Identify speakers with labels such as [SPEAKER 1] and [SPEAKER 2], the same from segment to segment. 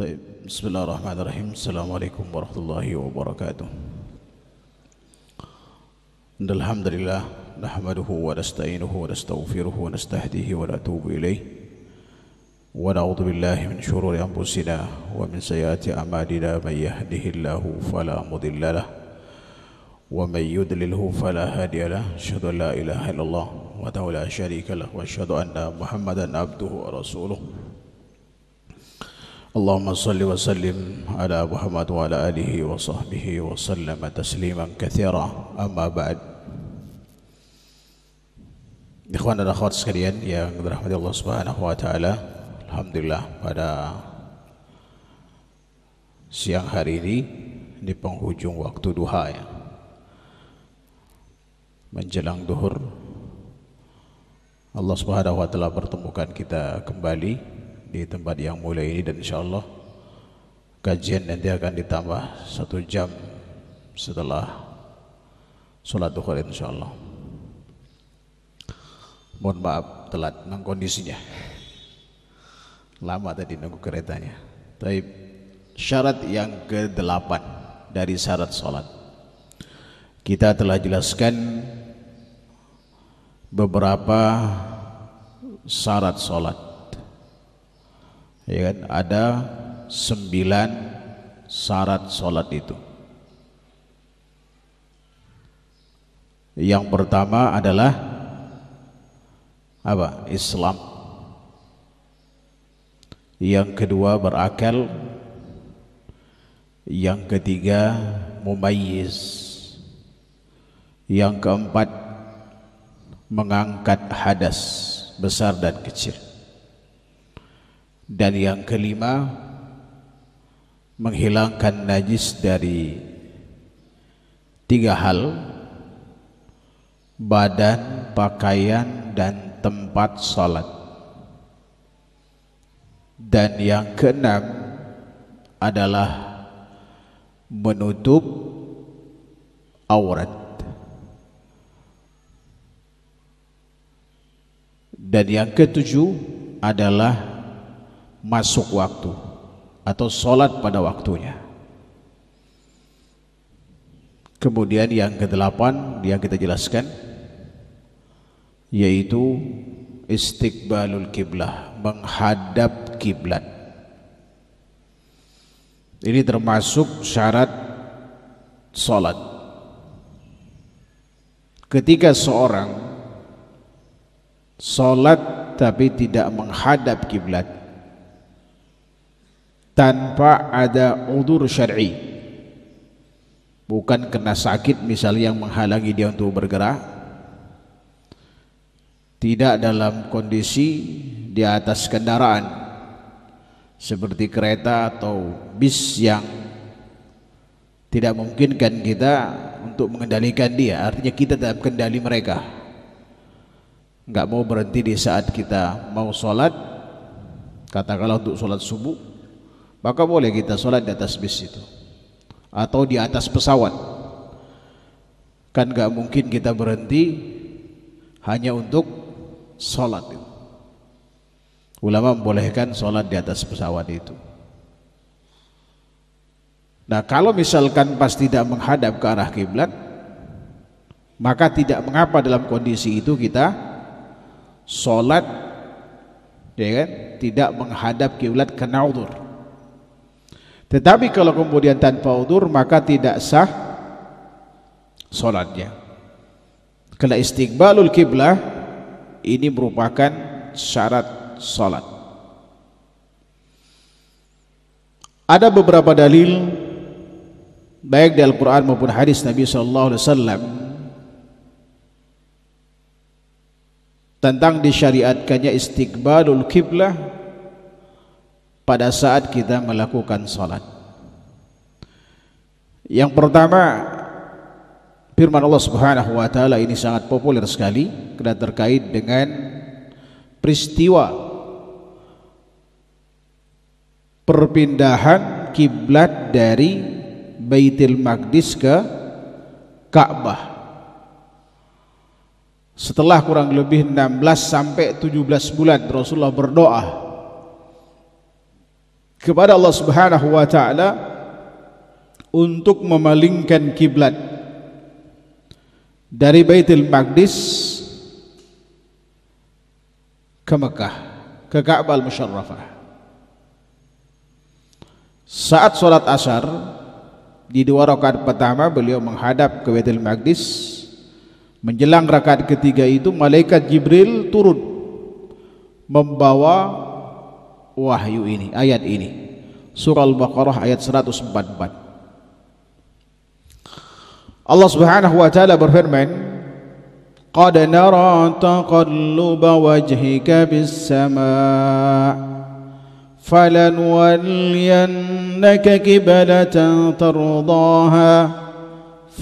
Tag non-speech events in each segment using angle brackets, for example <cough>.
[SPEAKER 1] طيب بسم الله الرحمن الرحيم السلام عليكم ورحمة الله وبركاته إن الحمد لله نحمده ونستعينه ونستغفره ونستهديه ونتوب إليه ونعوذ بالله من شرور أنفسنا ومن سيئات أعمالنا من يهده الله فلا مضل له ومن يدلله فلا هادي له أشهد أن لا إله إلا الله وحده لا شريك له وأشهد أن محمدا عبده ورسوله اللهم صل وسلم على محمد وعلى آله وصحبه وسلم تسليما كثيرا أما بعد Ikhwan dan akhwat sekalian yang dirahmati Allah Subhanahu wa taala. Alhamdulillah pada siang hari ini di penghujung waktu duha ya. Menjelang duhur Allah Subhanahu wa taala pertemukan kita kembali di tempat yang mulia ini dan insya Allah kajian nanti akan ditambah satu jam setelah sholat duhur insya Allah mohon maaf telat mengkondisinya kondisinya lama tadi nunggu keretanya tapi syarat yang ke delapan dari syarat sholat kita telah jelaskan beberapa syarat sholat ya kan ada sembilan syarat sholat itu yang pertama adalah apa Islam yang kedua berakal yang ketiga mumayyiz yang keempat mengangkat hadas besar dan kecil dan yang kelima menghilangkan najis dari tiga hal badan, pakaian dan tempat salat. Dan yang keenam adalah menutup aurat. Dan yang ketujuh adalah masuk waktu atau sholat pada waktunya. Kemudian yang kedelapan yang kita jelaskan yaitu istiqbalul kiblah, menghadap kiblat. Ini termasuk syarat sholat. Ketika seorang sholat tapi tidak menghadap kiblat, tanpa ada udur syar'i. Bukan kena sakit misalnya yang menghalangi dia untuk bergerak. Tidak dalam kondisi di atas kendaraan seperti kereta atau bis yang tidak memungkinkan kita untuk mengendalikan dia artinya kita dalam kendali mereka nggak mau berhenti di saat kita mau sholat katakanlah untuk sholat subuh maka boleh kita sholat di atas bis itu atau di atas pesawat kan gak mungkin kita berhenti hanya untuk sholat itu. ulama membolehkan sholat di atas pesawat itu nah kalau misalkan pas tidak menghadap ke arah kiblat maka tidak mengapa dalam kondisi itu kita sholat ya kan tidak menghadap kiblat ke udur tetapi kalau kemudian tanpa udur maka tidak sah solatnya. Kala istiqbalul kiblah ini merupakan syarat solat. Ada beberapa dalil baik dalam quran maupun hadis Nabi Sallallahu Alaihi Wasallam tentang disyariatkannya istiqbalul kiblah pada saat kita melakukan salat. Yang pertama firman Allah Subhanahu wa taala ini sangat populer sekali karena terkait dengan peristiwa perpindahan kiblat dari Baitul Maqdis ke Ka'bah. Setelah kurang lebih 16 sampai 17 bulan Rasulullah berdoa kepada Allah Subhanahu wa taala untuk memalingkan kiblat dari Baitul Maqdis ke Mekah, ke Ka'bah al-Musharrafah. Saat sholat asar di dua rakaat pertama beliau menghadap ke Baitul Maqdis. Menjelang rakaat ketiga itu malaikat Jibril turun membawa wahyu ini, ayat ini. Surah Al-Baqarah ayat 144. Allah Subhanahu wa taala berfirman, قد نرى تقلب وجهك بالسماء فلنولينك كبلة ترضاها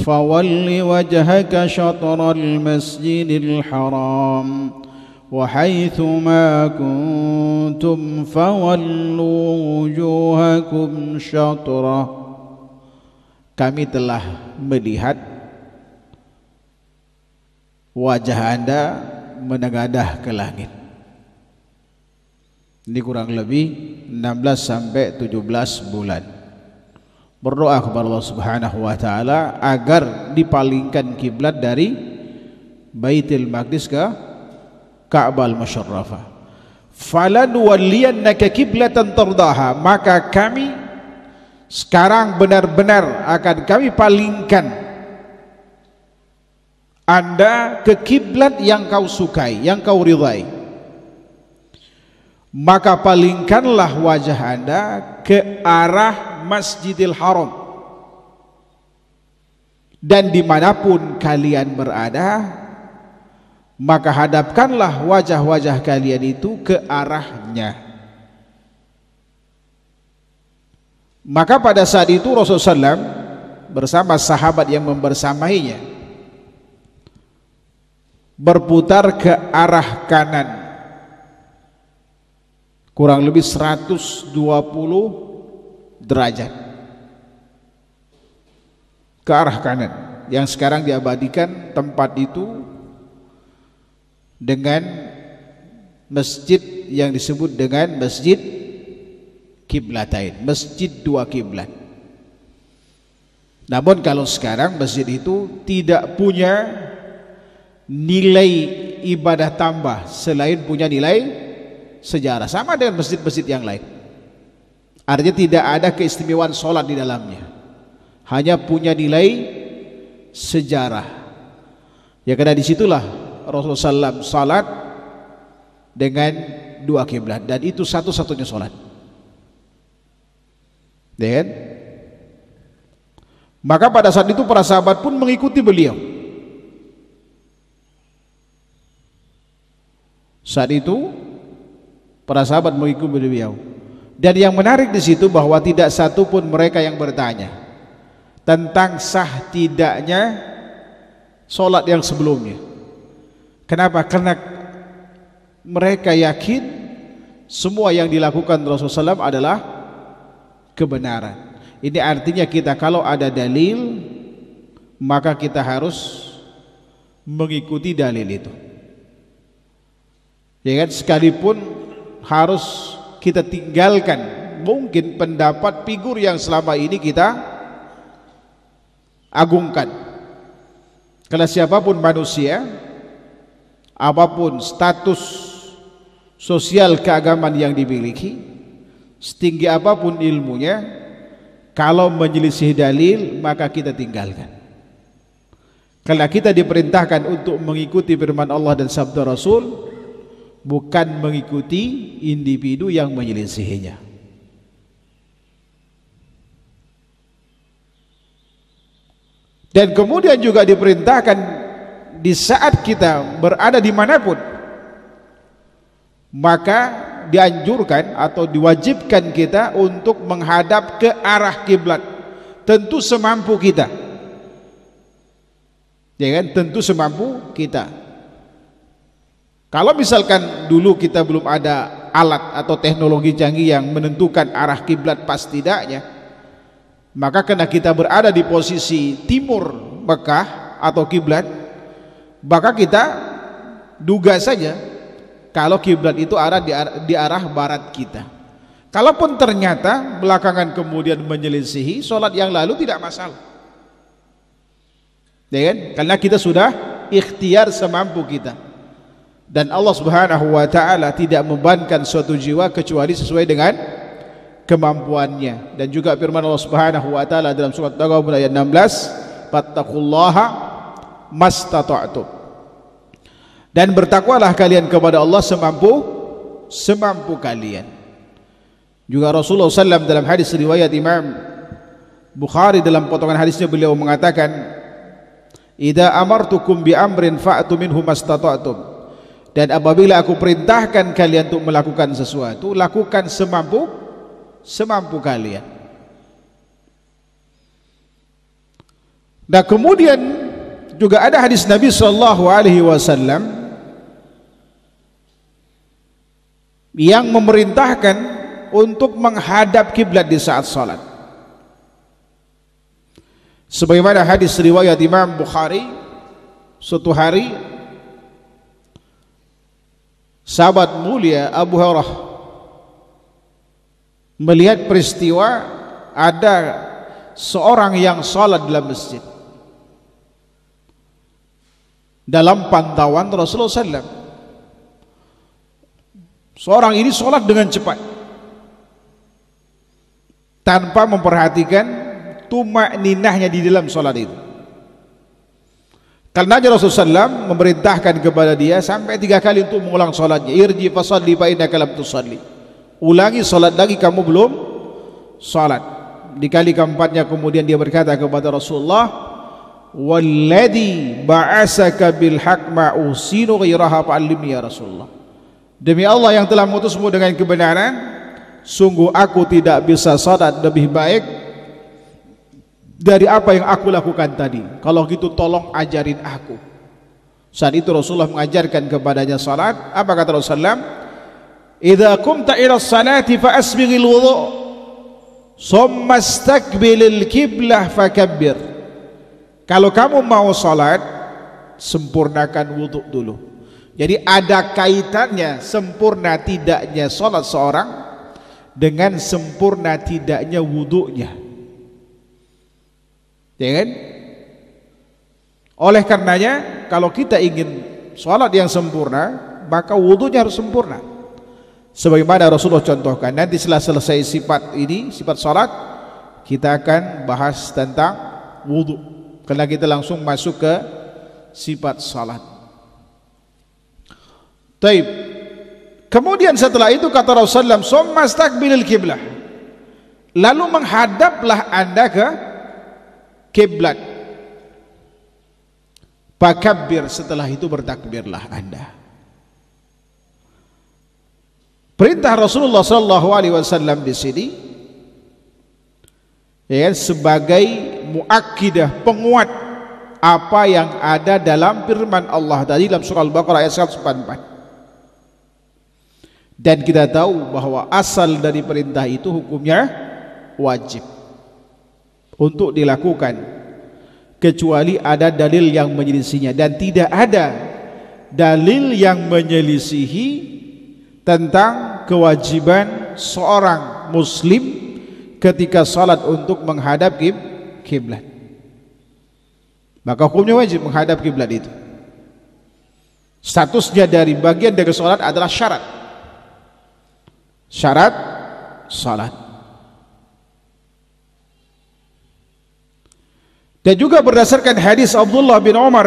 [SPEAKER 1] فول وجهك شطر المسجد الحرام وحيث ما كنتم فولوا وجوهكم شطرة kami telah melihat wajah anda menegadah ke langit ini kurang lebih 16 sampai 17 bulan berdoa kepada Allah Subhanahu wa taala agar dipalingkan kiblat dari Baitul Maqdis ke Ka'bah al-Musharrafah. Falan waliyannaka kiblatan tardaha, maka kami sekarang benar-benar akan kami palingkan anda ke kiblat yang kau sukai, yang kau ridai. Maka palingkanlah wajah Anda ke arah Masjidil Haram. Dan dimanapun kalian berada, maka hadapkanlah wajah-wajah kalian itu ke arahnya. Maka pada saat itu Rasulullah SAW bersama sahabat yang membersamainya berputar ke arah kanan kurang lebih 120 derajat ke arah kanan yang sekarang diabadikan tempat itu dengan masjid yang disebut dengan masjid kiblatain, masjid dua kiblat. Namun kalau sekarang masjid itu tidak punya nilai ibadah tambah selain punya nilai sejarah sama dengan masjid-masjid yang lain. Artinya tidak ada keistimewaan sholat di dalamnya. Hanya punya nilai sejarah. Ya karena disitulah Rasulullah SAW salat dengan dua kiblat dan itu satu-satunya salat. Dan ya Maka pada saat itu para sahabat pun mengikuti beliau. Saat itu para sahabat mengikuti beliau. Dan yang menarik di situ bahwa tidak satu pun mereka yang bertanya tentang sah tidaknya salat yang sebelumnya. Kenapa? Karena mereka yakin semua yang dilakukan Rasulullah SAW adalah kebenaran. Ini artinya kita kalau ada dalil maka kita harus mengikuti dalil itu. Ya kan sekalipun harus kita tinggalkan mungkin pendapat figur yang selama ini kita agungkan. Karena siapapun manusia apapun status sosial keagamaan yang dimiliki setinggi apapun ilmunya kalau menyelisih dalil maka kita tinggalkan karena kita diperintahkan untuk mengikuti firman Allah dan sabda Rasul bukan mengikuti individu yang menyelisihinya dan kemudian juga diperintahkan di saat kita berada di dimanapun maka dianjurkan atau diwajibkan kita untuk menghadap ke arah kiblat tentu semampu kita ya kan tentu semampu kita kalau misalkan dulu kita belum ada alat atau teknologi canggih yang menentukan arah kiblat pas tidaknya maka karena kita berada di posisi timur Mekah atau kiblat maka kita duga saja kalau kiblat itu arah di, arah di arah barat kita. Kalaupun ternyata belakangan kemudian menyelisihi sholat yang lalu tidak masalah. Ya kan? Karena kita sudah ikhtiar semampu kita. Dan Allah Subhanahu wa taala tidak membebankan suatu jiwa kecuali sesuai dengan kemampuannya. Dan juga firman Allah Subhanahu wa taala dalam surat Taghabun ayat 16, "Fattaqullaha mastata'tum. Dan bertakwalah kalian kepada Allah semampu semampu kalian. Juga Rasulullah SAW dalam hadis riwayat Imam Bukhari dalam potongan hadisnya beliau mengatakan, "Idza amartukum bi amrin fa'tu minhu mastata'tum." Dan apabila aku perintahkan kalian untuk melakukan sesuatu, lakukan semampu semampu kalian. Nah kemudian juga ada hadis Nabi Shallallahu Alaihi Wasallam yang memerintahkan untuk menghadap kiblat di saat salat. Sebagaimana hadis riwayat Imam Bukhari, suatu hari sahabat mulia Abu Hurairah melihat peristiwa ada seorang yang sholat dalam masjid dalam pantauan Rasulullah SAW. Seorang ini sholat dengan cepat tanpa memperhatikan tumak ninahnya di dalam sholat itu. Karena Rasulullah SAW memerintahkan kepada dia sampai tiga kali untuk mengulang sholatnya. Irji fasalli fa innaka tusalli. Ulangi sholat lagi kamu belum sholat. Di kali keempatnya kemudian dia berkata kepada Rasulullah, Walladhi ba'asaka bilhaq ma'usinu ghairaha fa'allim ya Rasulullah Demi Allah yang telah mengutusmu dengan kebenaran Sungguh aku tidak bisa sadat lebih baik Dari apa yang aku lakukan tadi Kalau gitu tolong ajarin aku Saat itu Rasulullah mengajarkan kepadanya salat Apa kata Rasulullah Idza kumta ila salati fa'asbighil wudu Summa istakbilil kiblah fakabbir kalau kamu mau sholat, sempurnakan wudhu dulu. Jadi ada kaitannya sempurna tidaknya sholat seorang dengan sempurna tidaknya wudhunya. Ya kan? Oleh karenanya kalau kita ingin sholat yang sempurna, maka wudhunya harus sempurna. Sebagaimana Rasulullah contohkan, nanti setelah selesai sifat ini, sifat sholat, kita akan bahas tentang wudhu. Karena kita langsung masuk ke sifat salat. Taib. Kemudian setelah itu kata Rasulullah SAW, "Mastaqbilil kiblah." Lalu menghadaplah Anda ke kiblat. Pakabir setelah itu bertakbirlah Anda. Perintah Rasulullah sallallahu alaihi wasallam di sini ya kan, sebagai muakkidah, penguat apa yang ada dalam firman Allah tadi dalam surah Al-Baqarah ayat 144. Dan kita tahu bahwa asal dari perintah itu hukumnya wajib untuk dilakukan kecuali ada dalil yang menyelisihinya dan tidak ada dalil yang menyelisihi tentang kewajiban seorang muslim ketika salat untuk menghadap kiblat. Maka hukumnya wajib menghadap kiblat itu. Statusnya dari bagian dari sholat adalah syarat. Syarat sholat. Dan juga berdasarkan hadis Abdullah bin Umar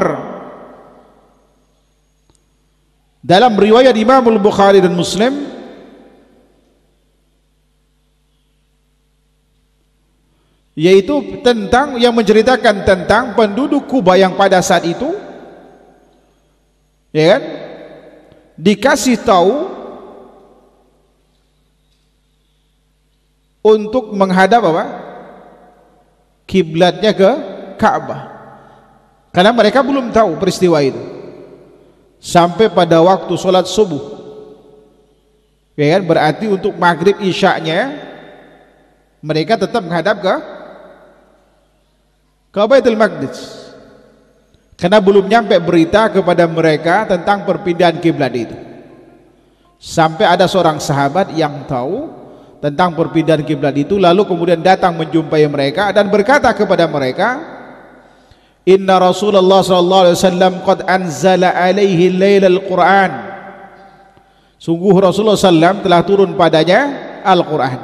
[SPEAKER 1] dalam riwayat Imam Al-Bukhari dan Muslim yaitu tentang yang menceritakan tentang penduduk Kuba yang pada saat itu ya kan dikasih tahu untuk menghadap apa kiblatnya ke Ka'bah karena mereka belum tahu peristiwa itu sampai pada waktu sholat subuh ya kan berarti untuk maghrib isya'nya mereka tetap menghadap ke ke Baitul Maqdis karena belum nyampe berita kepada mereka tentang perpindahan kiblat itu sampai ada seorang sahabat yang tahu tentang perpindahan kiblat itu lalu kemudian datang menjumpai mereka dan berkata kepada mereka Inna Rasulullah sallallahu alaihi wasallam qad anzala alaihi lailal Quran Sungguh Rasulullah sallam telah turun padanya Al-Quran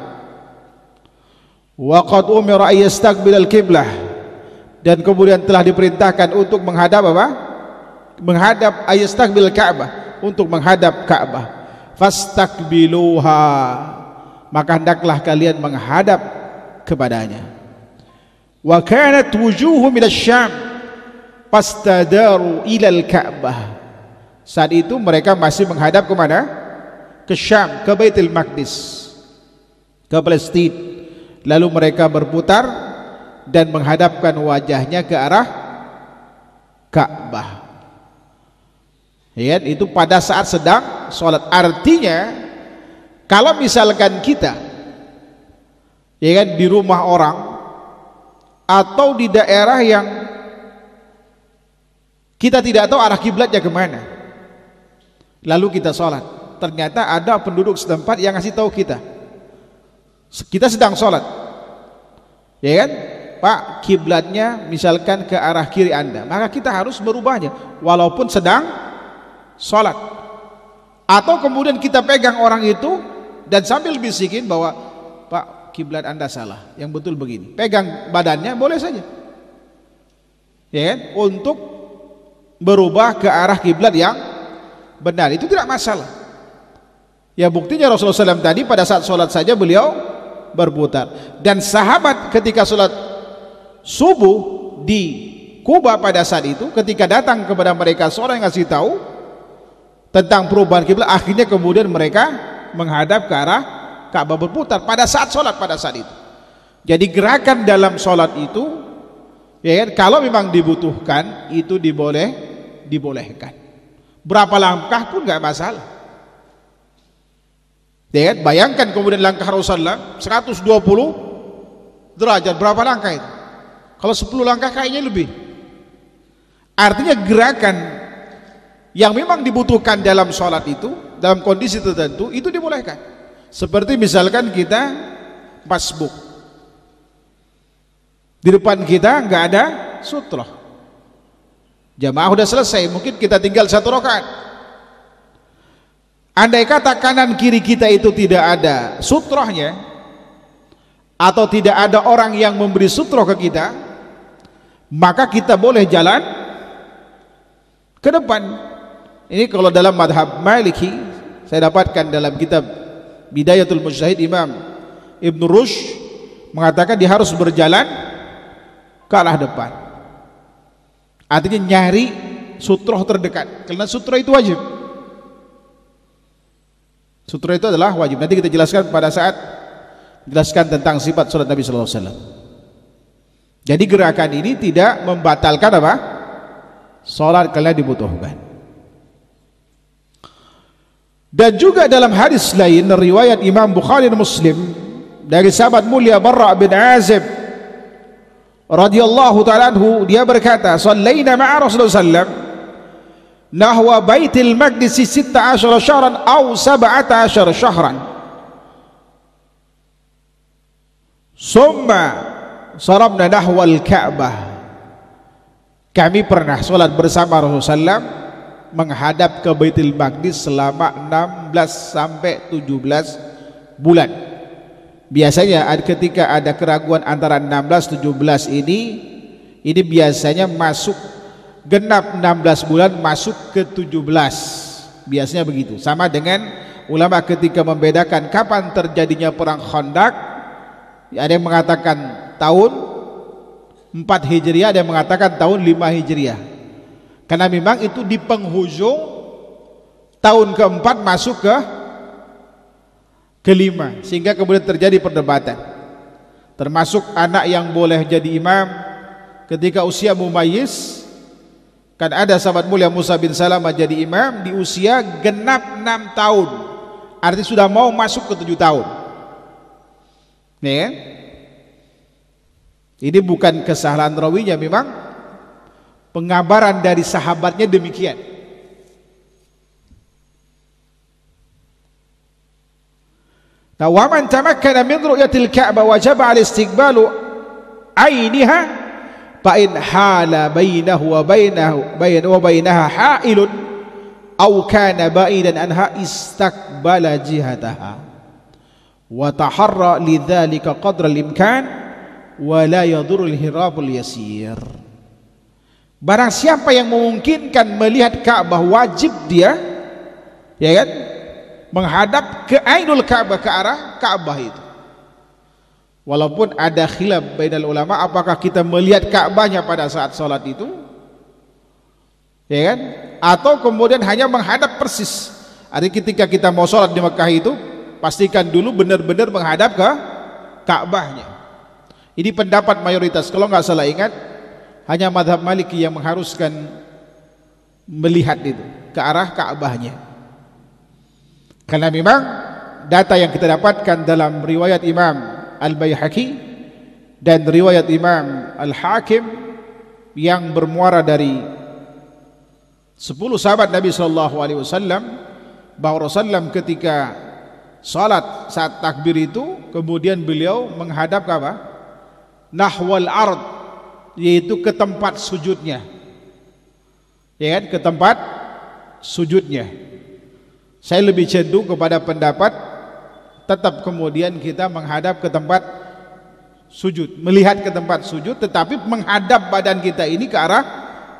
[SPEAKER 1] Wa qad al kiblah dan kemudian telah diperintahkan untuk menghadap apa? Menghadap ayastaqbil Ka'bah, untuk menghadap Ka'bah. Fastaqbiluha. Maka hendaklah kalian menghadap kepadanya. Wa kanat wujuhum ila kabah Saat itu mereka masih menghadap ke mana? Ke Syam, ke Baitul Maqdis, ke Palestine Lalu mereka berputar dan menghadapkan wajahnya ke arah Ka'bah. Ya, kan? itu pada saat sedang sholat. Artinya, kalau misalkan kita ya kan di rumah orang atau di daerah yang kita tidak tahu arah kiblatnya kemana, lalu kita sholat. Ternyata ada penduduk setempat yang ngasih tahu kita. Kita sedang sholat, ya kan? Pak kiblatnya misalkan ke arah kiri anda maka kita harus merubahnya walaupun sedang sholat atau kemudian kita pegang orang itu dan sambil bisikin bahwa Pak kiblat anda salah yang betul begini pegang badannya boleh saja ya kan? untuk berubah ke arah kiblat yang benar itu tidak masalah ya buktinya Rasulullah SAW tadi pada saat sholat saja beliau berputar dan sahabat ketika sholat subuh di Kuba pada saat itu ketika datang kepada mereka seorang yang ngasih tahu tentang perubahan kiblat akhirnya kemudian mereka menghadap ke arah Ka'bah berputar pada saat sholat pada saat itu jadi gerakan dalam sholat itu ya kan, kalau memang dibutuhkan itu diboleh dibolehkan berapa langkah pun nggak masalah ya kan, bayangkan kemudian langkah Rasulullah 120 derajat berapa langkah itu kalau 10 langkah kayaknya lebih. Artinya gerakan yang memang dibutuhkan dalam sholat itu, dalam kondisi tertentu, itu dibolehkan. Seperti misalkan kita masbuk. Di depan kita nggak ada sutroh. Jamaah udah selesai, mungkin kita tinggal satu rakaat. Andai kata kanan kiri kita itu tidak ada sutrohnya atau tidak ada orang yang memberi sutroh ke kita, maka kita boleh jalan ke depan ini kalau dalam madhab maliki saya dapatkan dalam kitab bidayatul mujtahid imam Ibn Rushd mengatakan dia harus berjalan ke arah depan artinya nyari sutroh terdekat karena sutroh itu wajib sutroh itu adalah wajib nanti kita jelaskan pada saat jelaskan tentang sifat surat Nabi Sallallahu Alaihi Wasallam jadi gerakan ini tidak membatalkan apa? sholat kalian dibutuhkan. Dan juga dalam hadis lain riwayat Imam Bukhari dan Muslim dari sahabat mulia Barra bin Azib radhiyallahu taala anhu dia berkata, "Shallaina ma'a Rasulullah sallam nahwa Baitil Maqdis 16 syahran aw 17 syahran." Summa Sarabna nahwal Ka'bah. Kami pernah sholat bersama Rasulullah menghadap ke Baitul Maqdis selama 16 sampai 17 bulan. Biasanya ketika ada keraguan antara 16 17 ini ini biasanya masuk genap 16 bulan masuk ke 17. Biasanya begitu. Sama dengan ulama ketika membedakan kapan terjadinya perang Khandaq ada yang mengatakan tahun 4 Hijriah ada mengatakan tahun 5 Hijriah karena memang itu di penghujung tahun keempat masuk ke kelima sehingga kemudian terjadi perdebatan termasuk anak yang boleh jadi imam ketika usia mumayyiz kan ada sahabat mulia Musa bin Salamah jadi imam di usia genap 6 tahun artinya sudah mau masuk ke 7 tahun nih kan? Ini bukan kesalahan rawinya memang pengabaran dari sahabatnya demikian. Tawaman nah, tamakkana min ru'yatil Ka'bah wajaba al-istiqbalu ainiha fa in hala bainahu wa bainahu bain wa bainaha ha'ilun aw kana ba'idan anha istaqbala jihataha wa taharra lidzalika qadra al-imkan wala yadurul hirabul yasir. Barang siapa yang memungkinkan melihat Ka'bah wajib dia ya kan menghadap ke Ainul Ka'bah ke arah Ka'bah itu. Walaupun ada khilaf bainal ulama apakah kita melihat Ka'bahnya pada saat salat itu? Ya kan? Atau kemudian hanya menghadap persis. Artinya ketika kita mau salat di Mekah itu pastikan dulu benar-benar menghadap ke Ka'bahnya. Ini pendapat mayoritas. Kalau nggak salah ingat, hanya madhab Maliki yang mengharuskan melihat itu ke arah Ka'bahnya. Karena memang data yang kita dapatkan dalam riwayat Imam al Bayhaqi dan riwayat Imam Al-Hakim yang bermuara dari 10 sahabat Nabi sallallahu alaihi wasallam bahwa Rasulullah ketika salat saat takbir itu kemudian beliau menghadap Ka'bah nahwal ard yaitu ke tempat sujudnya ya kan ke tempat sujudnya saya lebih cenderung kepada pendapat tetap kemudian kita menghadap ke tempat sujud melihat ke tempat sujud tetapi menghadap badan kita ini ke arah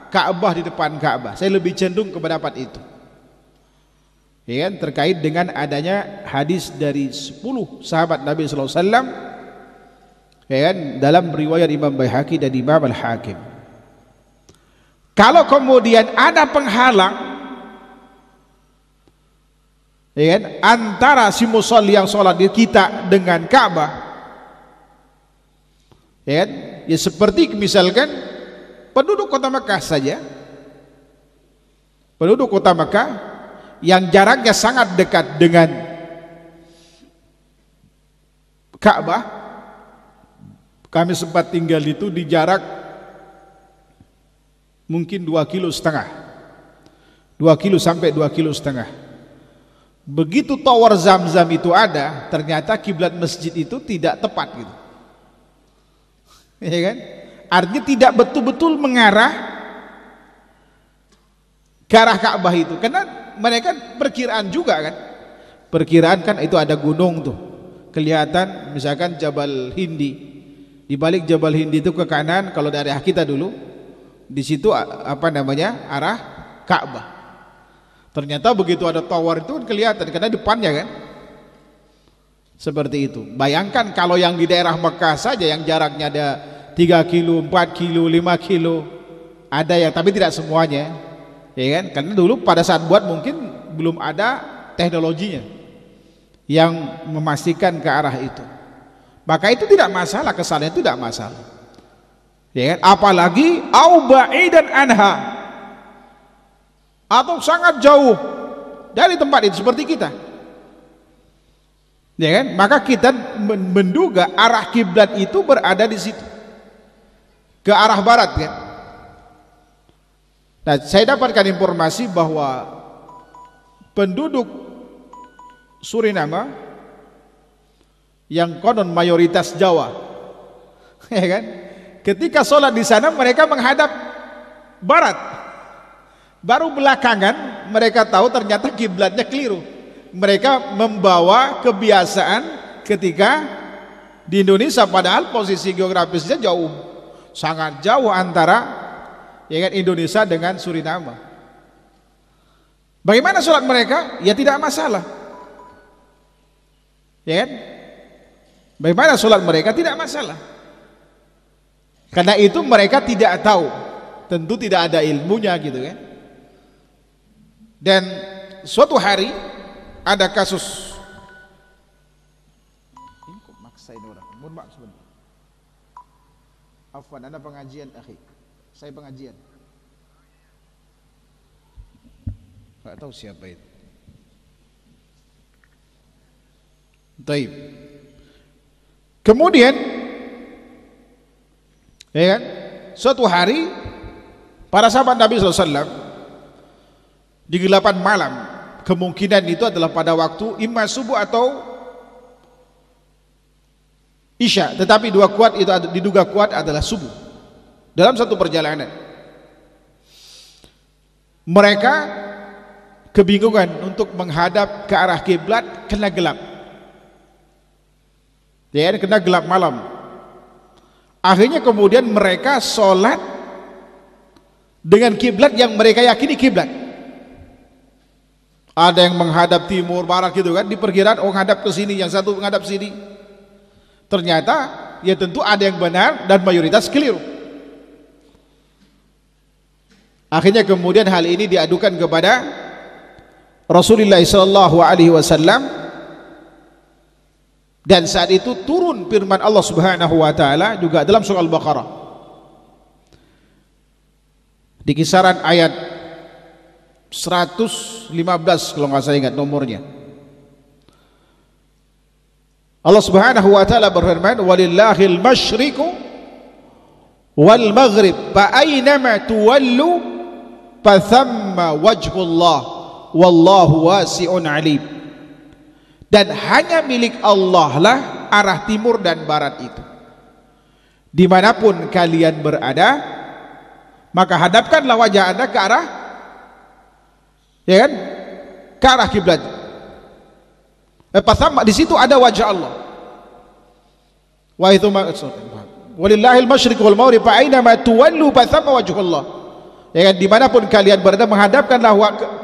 [SPEAKER 1] Ka'bah di depan Ka'bah saya lebih cenderung kepada pendapat itu ya kan terkait dengan adanya hadis dari 10 sahabat Nabi sallallahu alaihi wasallam Ya kan? Dalam riwayat Imam Baihaqi dan Imam Al-Hakim. Kalau kemudian ada penghalang ya kan? antara si musolli yang sholat di kita dengan Ka'bah ya kan? ya seperti misalkan penduduk kota Mekah saja penduduk kota Mekah yang jaraknya sangat dekat dengan Ka'bah kami sempat tinggal itu di jarak mungkin dua kilo setengah. dua kilo sampai dua kilo setengah. Begitu tower zam-zam itu ada, ternyata kiblat masjid itu tidak tepat gitu. Ya kan? Artinya tidak betul-betul mengarah ke arah Ka'bah itu karena mereka perkiraan juga kan perkiraan kan itu ada gunung tuh kelihatan misalkan Jabal Hindi di balik Jabal Hindi itu ke kanan kalau dari arah kita dulu. Di situ apa namanya? arah Ka'bah. Ternyata begitu ada tower itu kan kelihatan karena depannya kan. Seperti itu. Bayangkan kalau yang di daerah Mekah saja yang jaraknya ada 3 kilo, 4 kilo, 5 kilo. Ada ya, tapi tidak semuanya. Ya kan? Karena dulu pada saat buat mungkin belum ada teknologinya yang memastikan ke arah itu. Maka itu tidak masalah, kesalahan itu tidak masalah. Ya kan? Apalagi aubai dan anha atau sangat jauh dari tempat itu seperti kita. Ya kan? Maka kita menduga arah kiblat itu berada di situ. Ke arah barat kan. Nah, saya dapatkan informasi bahwa penduduk Suriname yang konon mayoritas Jawa. <laughs> ya kan? Ketika sholat di sana mereka menghadap barat. Baru belakangan mereka tahu ternyata kiblatnya keliru. Mereka membawa kebiasaan ketika di Indonesia padahal posisi geografisnya jauh sangat jauh antara ya kan Indonesia dengan Suriname. Bagaimana sholat mereka? Ya tidak masalah. Ya kan? Bagaimana sholat mereka? Tidak masalah. Karena itu mereka tidak tahu. Tentu tidak ada ilmunya gitu kan. Dan suatu hari ada kasus ini kok maksain orang. Mohon maaf sebentar. Afwan, ada pengajian akhi. Saya pengajian. Enggak tahu siapa itu. Baik. Kemudian ya kan? Suatu hari para sahabat Nabi SAW di gelapan malam kemungkinan itu adalah pada waktu imma subuh atau isya tetapi dua kuat itu diduga kuat adalah subuh dalam satu perjalanan mereka kebingungan untuk menghadap ke arah kiblat kena gelap Ya, kena gelap malam. Akhirnya kemudian mereka sholat dengan kiblat yang mereka yakini kiblat. Ada yang menghadap timur, barat gitu kan, diperkirakan oh menghadap ke sini, yang satu menghadap sini. Ternyata ya tentu ada yang benar dan mayoritas keliru. Akhirnya kemudian hal ini diadukan kepada Rasulullah sallallahu alaihi wasallam dan saat itu turun firman Allah Subhanahu wa taala juga dalam surah Al-Baqarah. Di kisaran ayat 115 kalau nggak saya ingat nomornya. Allah Subhanahu wa taala berfirman, "Walillahil masyriqu wal maghrib, fa aynama tuwallu fa thamma wajhullah, wallahu wasi'un 'alim." dan hanya milik Allah lah arah timur dan barat itu. Dimanapun kalian berada, maka hadapkanlah wajah anda ke arah, ya kan, ke arah kiblat. Eh, pas sama di situ ada wajah Allah. Wa itu eh, Walillahil masyriq wal maghrib fa aina ma tuwallu fa wajhullah. Ya kan dimanapun kalian berada menghadapkanlah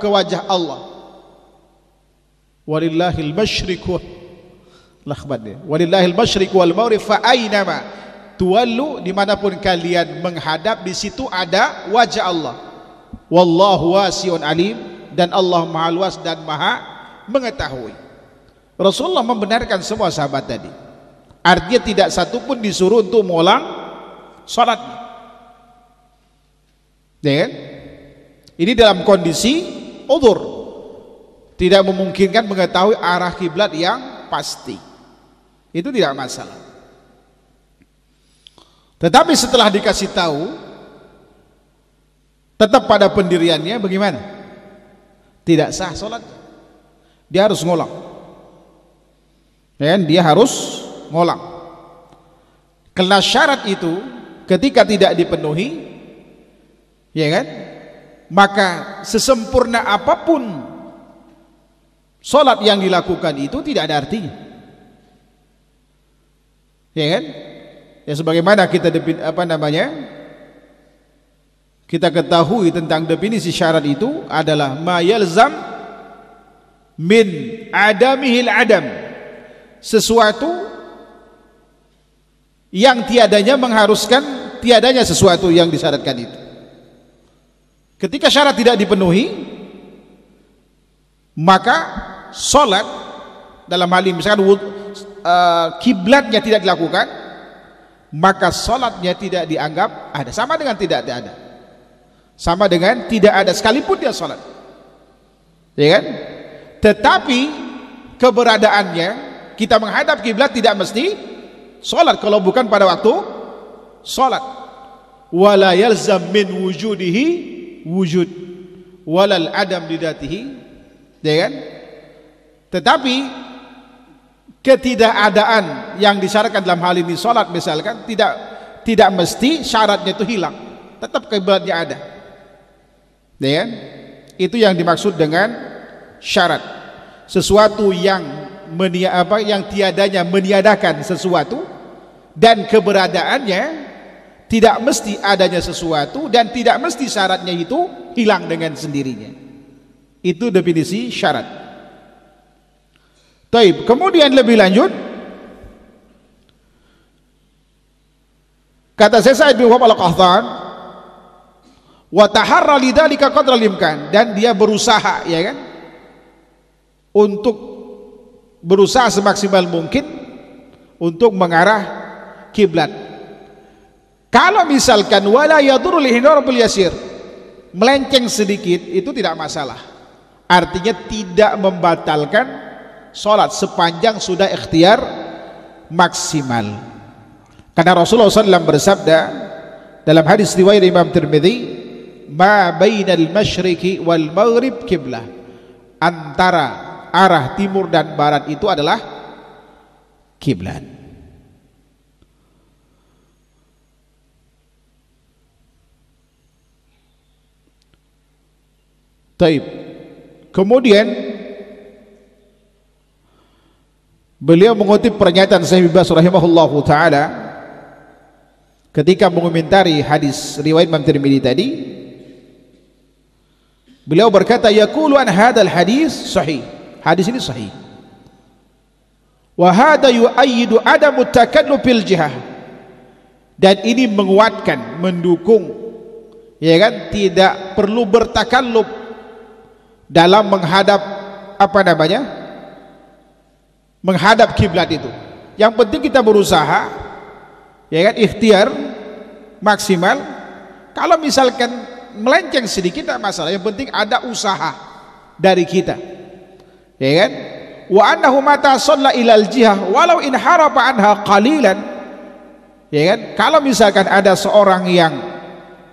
[SPEAKER 1] ke wajah Allah. Walillahil masyriku Lakhbat dia. Walillahil masyriku wal maghrib fa aynama tuwallu dimanapun kalian menghadap di situ ada wajah Allah. Wallahu wasiun alim dan Allah Maha luas dan Maha mengetahui. Rasulullah membenarkan semua sahabat tadi. Artinya tidak satu pun disuruh untuk mengulang salatnya. Ya kan? Ini dalam kondisi udzur tidak memungkinkan mengetahui arah kiblat yang pasti. Itu tidak masalah. Tetapi setelah dikasih tahu tetap pada pendiriannya bagaimana? Tidak sah sholat. Dia harus ngolak. Dan dia harus ngolak. Karena syarat itu ketika tidak dipenuhi ya kan? Maka sesempurna apapun Salat yang dilakukan itu tidak ada artinya. Ya kan? Ya sebagaimana kita defin, apa namanya? Kita ketahui tentang definisi syarat itu adalah mayalzam min adamihil adam. Sesuatu yang tiadanya mengharuskan tiadanya sesuatu yang disyaratkan itu. Ketika syarat tidak dipenuhi, maka sholat dalam hal ini misalkan uh, kiblatnya tidak dilakukan maka sholatnya tidak dianggap ada sama dengan tidak ada sama dengan tidak ada sekalipun dia sholat ya kan tetapi keberadaannya kita menghadap kiblat tidak mesti sholat kalau bukan pada waktu sholat wala yalzam min wujudihi wujud walal adam didatihi ya kan tetapi ketidakadaan yang disyaratkan dalam hal ini sholat misalkan tidak tidak mesti syaratnya itu hilang tetap kiblatnya ada ya itu yang dimaksud dengan syarat sesuatu yang menia apa yang tiadanya meniadakan sesuatu dan keberadaannya tidak mesti adanya sesuatu dan tidak mesti syaratnya itu hilang dengan sendirinya itu definisi syarat Taib. Kemudian lebih lanjut kata saya Sa'id bin Wahab al-Qahtan wa taharra lidzalika qadra limkan dan dia berusaha ya kan untuk berusaha semaksimal mungkin untuk mengarah kiblat. Kalau misalkan wala yadurul yasir melenceng sedikit itu tidak masalah. Artinya tidak membatalkan sholat sepanjang sudah ikhtiar maksimal karena Rasulullah SAW bersabda dalam hadis riwayat Imam Tirmidzi ma bainal masyriqi wal maghrib kiblah antara arah timur dan barat itu adalah kiblat Taib. Kemudian Beliau mengutip pernyataan Syekh Bas rahimahullahu taala ketika mengomentari hadis riwayat Imam Tirmizi tadi. Beliau berkata yaqulu an hadal hadis sahih. Hadis ini sahih. Wa hadha yu'ayyidu adamu takalluf bil jihah. Dan ini menguatkan, mendukung ya kan tidak perlu bertakallub dalam menghadap apa namanya? menghadap kiblat itu. Yang penting kita berusaha ya kan ikhtiar maksimal. Kalau misalkan melenceng sedikit tak masalah, yang penting ada usaha dari kita. Ya kan? Wa annahu mata shalla ilal jihah walau in harapan anha qalilan. Ya kan? Kalau misalkan ada seorang yang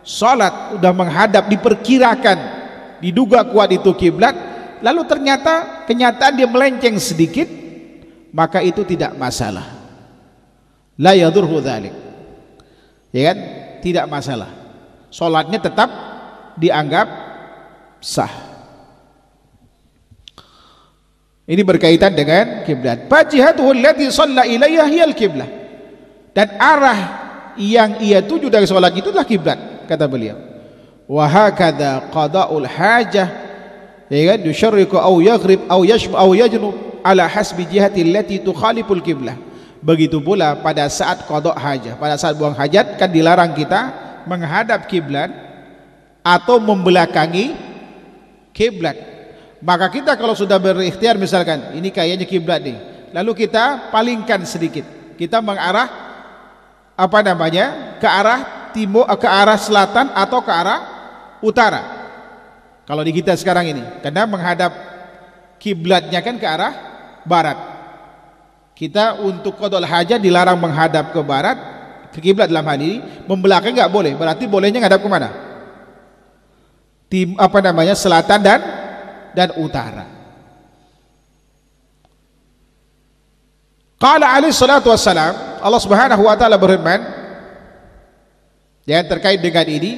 [SPEAKER 1] salat udah menghadap diperkirakan diduga kuat itu kiblat, lalu ternyata kenyataan dia melenceng sedikit, maka itu tidak masalah. La yadurhu dhalik. Ya kan? Tidak masalah. Salatnya tetap dianggap sah. Ini berkaitan dengan kiblat. Fajihatuhu allati shalla ilayya hiyal kiblah. Dan arah yang ia tuju dari salat itu adalah kiblat, kata beliau. Wa hakadha qada'ul hajah ya kan yusyriku au yaghrib au yashb au yajnub ala hasbi jihati allati tukhaliful qiblah. Begitu pula pada saat kodok hajat, pada saat buang hajat kan dilarang kita menghadap kiblat atau membelakangi kiblat. Maka kita kalau sudah berikhtiar misalkan ini kayaknya kiblat nih. Lalu kita palingkan sedikit. Kita mengarah apa namanya? ke arah timur ke arah selatan atau ke arah utara. Kalau di kita sekarang ini karena menghadap kiblatnya kan ke arah barat. Kita untuk kodol hajat dilarang menghadap ke barat, ke kiblat dalam hal ini, membelakang nggak boleh. Berarti bolehnya ngadap kemana? Tim apa namanya selatan dan dan utara. Qala alaihi salatu wassalam Allah subhanahu wa ta'ala berfirman Yang terkait dengan ini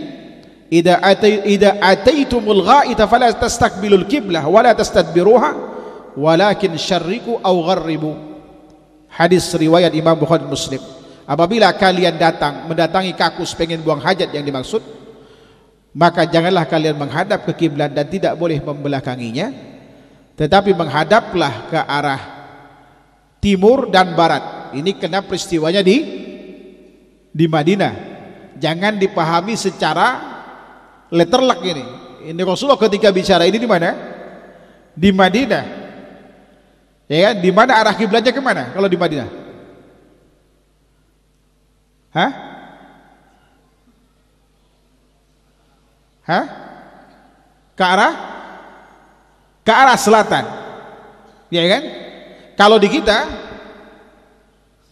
[SPEAKER 1] Ida, atai, ida ataitumul ghaita fala tastakbilul kiblah Wala tastadbiruha walakin syarriku au gharribu hadis riwayat Imam Bukhari Muslim apabila kalian datang mendatangi kakus pengen buang hajat yang dimaksud maka janganlah kalian menghadap ke kiblat dan tidak boleh membelakanginya tetapi menghadaplah ke arah timur dan barat ini kena peristiwanya di di Madinah jangan dipahami secara letterlek ini ini Rasulullah ketika bicara ini di mana di Madinah Ya kan? Di mana arah kiblatnya kemana kalau di Madinah? Hah? Hah? Ke arah? Ke arah selatan. Ya kan? Kalau di kita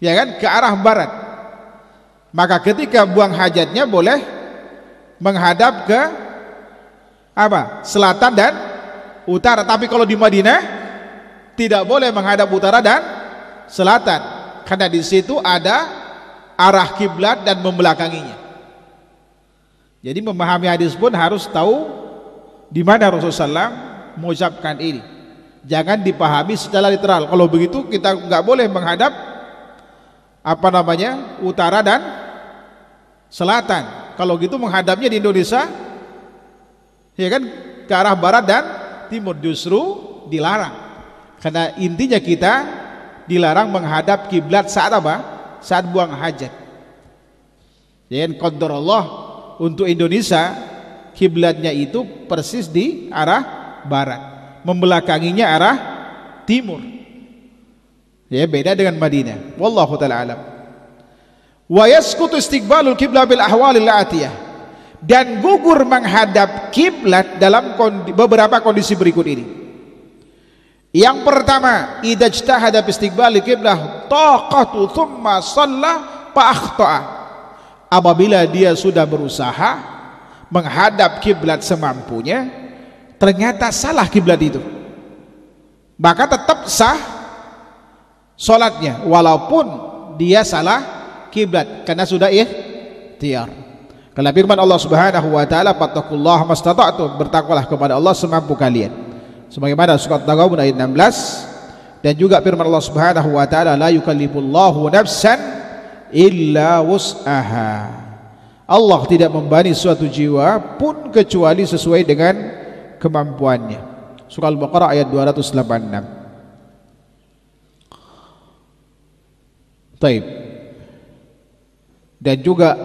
[SPEAKER 1] ya kan ke arah barat. Maka ketika buang hajatnya boleh menghadap ke apa? Selatan dan utara. Tapi kalau di Madinah tidak boleh menghadap utara dan selatan karena di situ ada arah kiblat dan membelakanginya. Jadi memahami hadis pun harus tahu di mana Rasulullah mengucapkan ini. Jangan dipahami secara literal. Kalau begitu kita nggak boleh menghadap apa namanya utara dan selatan. Kalau gitu menghadapnya di Indonesia, ya kan ke arah barat dan timur justru dilarang. Karena intinya kita dilarang menghadap kiblat saat apa? Saat buang hajat. Jadi kontrol Allah untuk Indonesia kiblatnya itu persis di arah barat, membelakanginya arah timur. Ya beda dengan Madinah. Wallahu taala alam. Wa yaskutu istiqbalul qibla bil ahwalil atiyah dan gugur menghadap kiblat dalam beberapa kondisi berikut ini. Yang pertama, idza ijtahada fi istiqbali qiblah taqatu thumma shalla fa akhta'a. Apabila dia sudah berusaha menghadap kiblat semampunya, ternyata salah kiblat itu. Maka tetap sah salatnya walaupun dia salah kiblat karena sudah ikhtiar. Kalau firman Allah Subhanahu wa taala, "Fattaqullaha mastata'tum." Bertakwalah kepada Allah semampu kalian sebagaimana surat Tagabun ayat 16 dan juga firman Allah Subhanahu wa taala la yukallifullahu nafsan illa wus'aha. Allah tidak membani suatu jiwa pun kecuali sesuai dengan kemampuannya. Surah Al-Baqarah ayat 286. Taib. Dan juga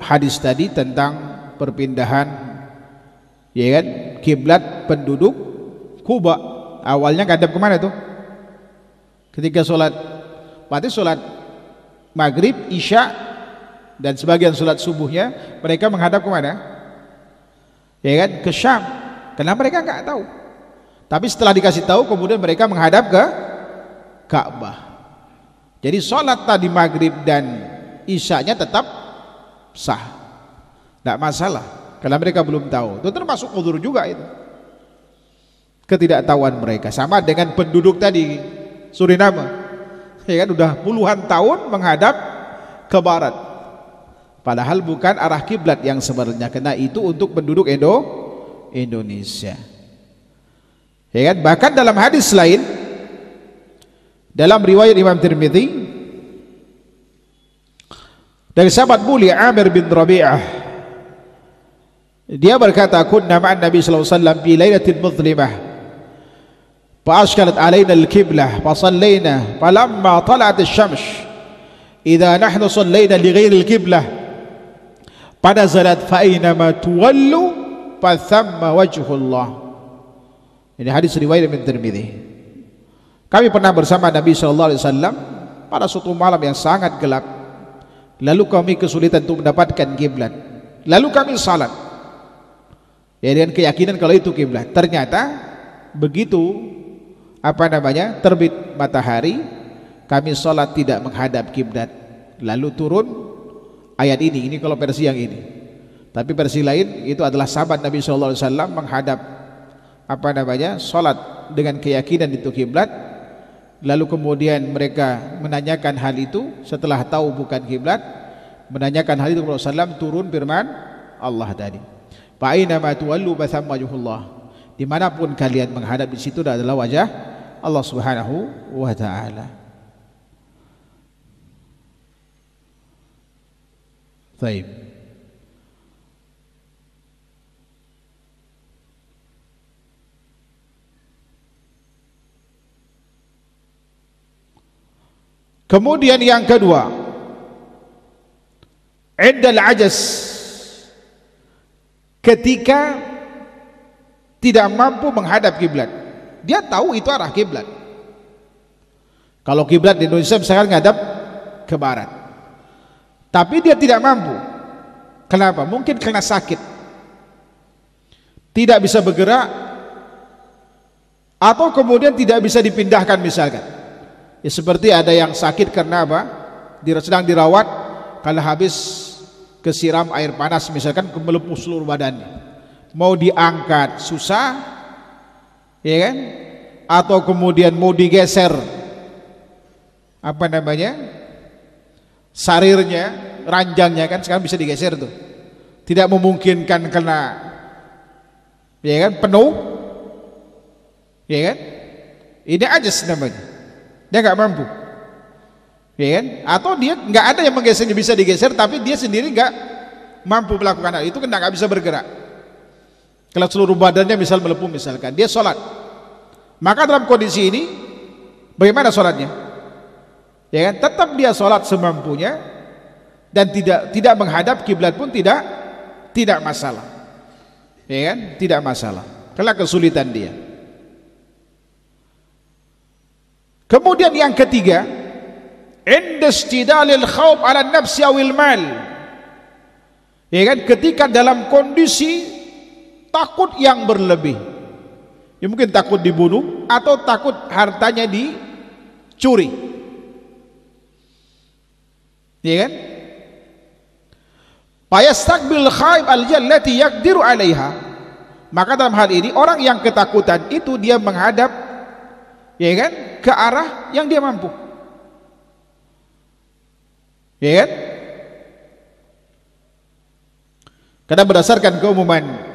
[SPEAKER 1] hadis tadi tentang perpindahan ya kan kiblat penduduk Kuba awalnya ngadap kemana tuh? Ketika sholat berarti sholat maghrib, isya dan sebagian sholat subuhnya mereka menghadap kemana? Ya kan ke Syam. Kenapa mereka nggak tahu? Tapi setelah dikasih tahu kemudian mereka menghadap ke Ka'bah. Jadi sholat tadi maghrib dan isyanya tetap sah. Tidak masalah karena mereka belum tahu. Itu termasuk udur juga itu ketidaktahuan mereka. Sama dengan penduduk tadi Suriname. Ya kan udah puluhan tahun menghadap ke barat. Padahal bukan arah kiblat yang sebenarnya kena itu untuk penduduk Indo Indonesia. Ya kan? Bahkan dalam hadis lain dalam riwayat Imam Tirmidzi dari sahabat mulia Amir bin Rabi'ah dia berkata kunna ma'an Nabi sallallahu alaihi wasallam fi lailatil muzlimah فأشكلت علينا الكبلة فصلينا فلما طلعت الشمس إذا نحن صلينا لغير الكبلة فنزلت فأينما تولوا فثم وجه الله ini hadis riwayat Ibn Tirmidzi. Kami pernah bersama Nabi Shallallahu Alaihi Wasallam pada suatu malam yang sangat gelap. Lalu kami kesulitan untuk mendapatkan kiblat. Lalu kami salat. Ya dengan keyakinan kalau itu kiblat. Ternyata begitu apa namanya terbit matahari kami sholat tidak menghadap kiblat lalu turun ayat ini ini kalau versi yang ini tapi versi lain itu adalah sahabat Nabi Shallallahu Alaihi Wasallam menghadap apa namanya sholat dengan keyakinan itu kiblat lalu kemudian mereka menanyakan hal itu setelah tahu bukan kiblat menanyakan hal itu kepada saw turun firman Allah tadi fa'inama tuwallu fathamma dimanapun kalian menghadap di situ adalah wajah Allah Subhanahu wa taala. Baik. Kemudian yang kedua, indal ajas ketika tidak mampu menghadap kiblat. Dia tahu itu arah kiblat. Kalau kiblat di Indonesia misalkan ngadap ke barat. Tapi dia tidak mampu. Kenapa? Mungkin karena sakit. Tidak bisa bergerak atau kemudian tidak bisa dipindahkan misalkan. Ya seperti ada yang sakit karena apa? sedang dirawat kalau habis kesiram air panas misalkan melepuh seluruh badannya mau diangkat susah ya kan atau kemudian mau digeser apa namanya sarirnya ranjangnya kan sekarang bisa digeser tuh tidak memungkinkan kena ya kan penuh ya kan ini aja namanya dia nggak mampu ya kan atau dia nggak ada yang menggesernya bisa digeser tapi dia sendiri nggak mampu melakukan hal itu kena nggak bisa bergerak kalau seluruh badannya misal melepuh misalkan dia sholat maka dalam kondisi ini bagaimana sholatnya ya kan tetap dia sholat semampunya dan tidak tidak menghadap kiblat pun tidak tidak masalah ya kan tidak masalah Kalau kesulitan dia kemudian yang ketiga indastidalil khawf ala nafsi awil mal ya kan ketika dalam kondisi takut yang berlebih ya mungkin takut dibunuh atau takut hartanya dicuri ya kan fayastakbil khaib al jallati yakdiru alaiha maka dalam hal ini orang yang ketakutan itu dia menghadap ya kan ke arah yang dia mampu ya kan karena berdasarkan keumuman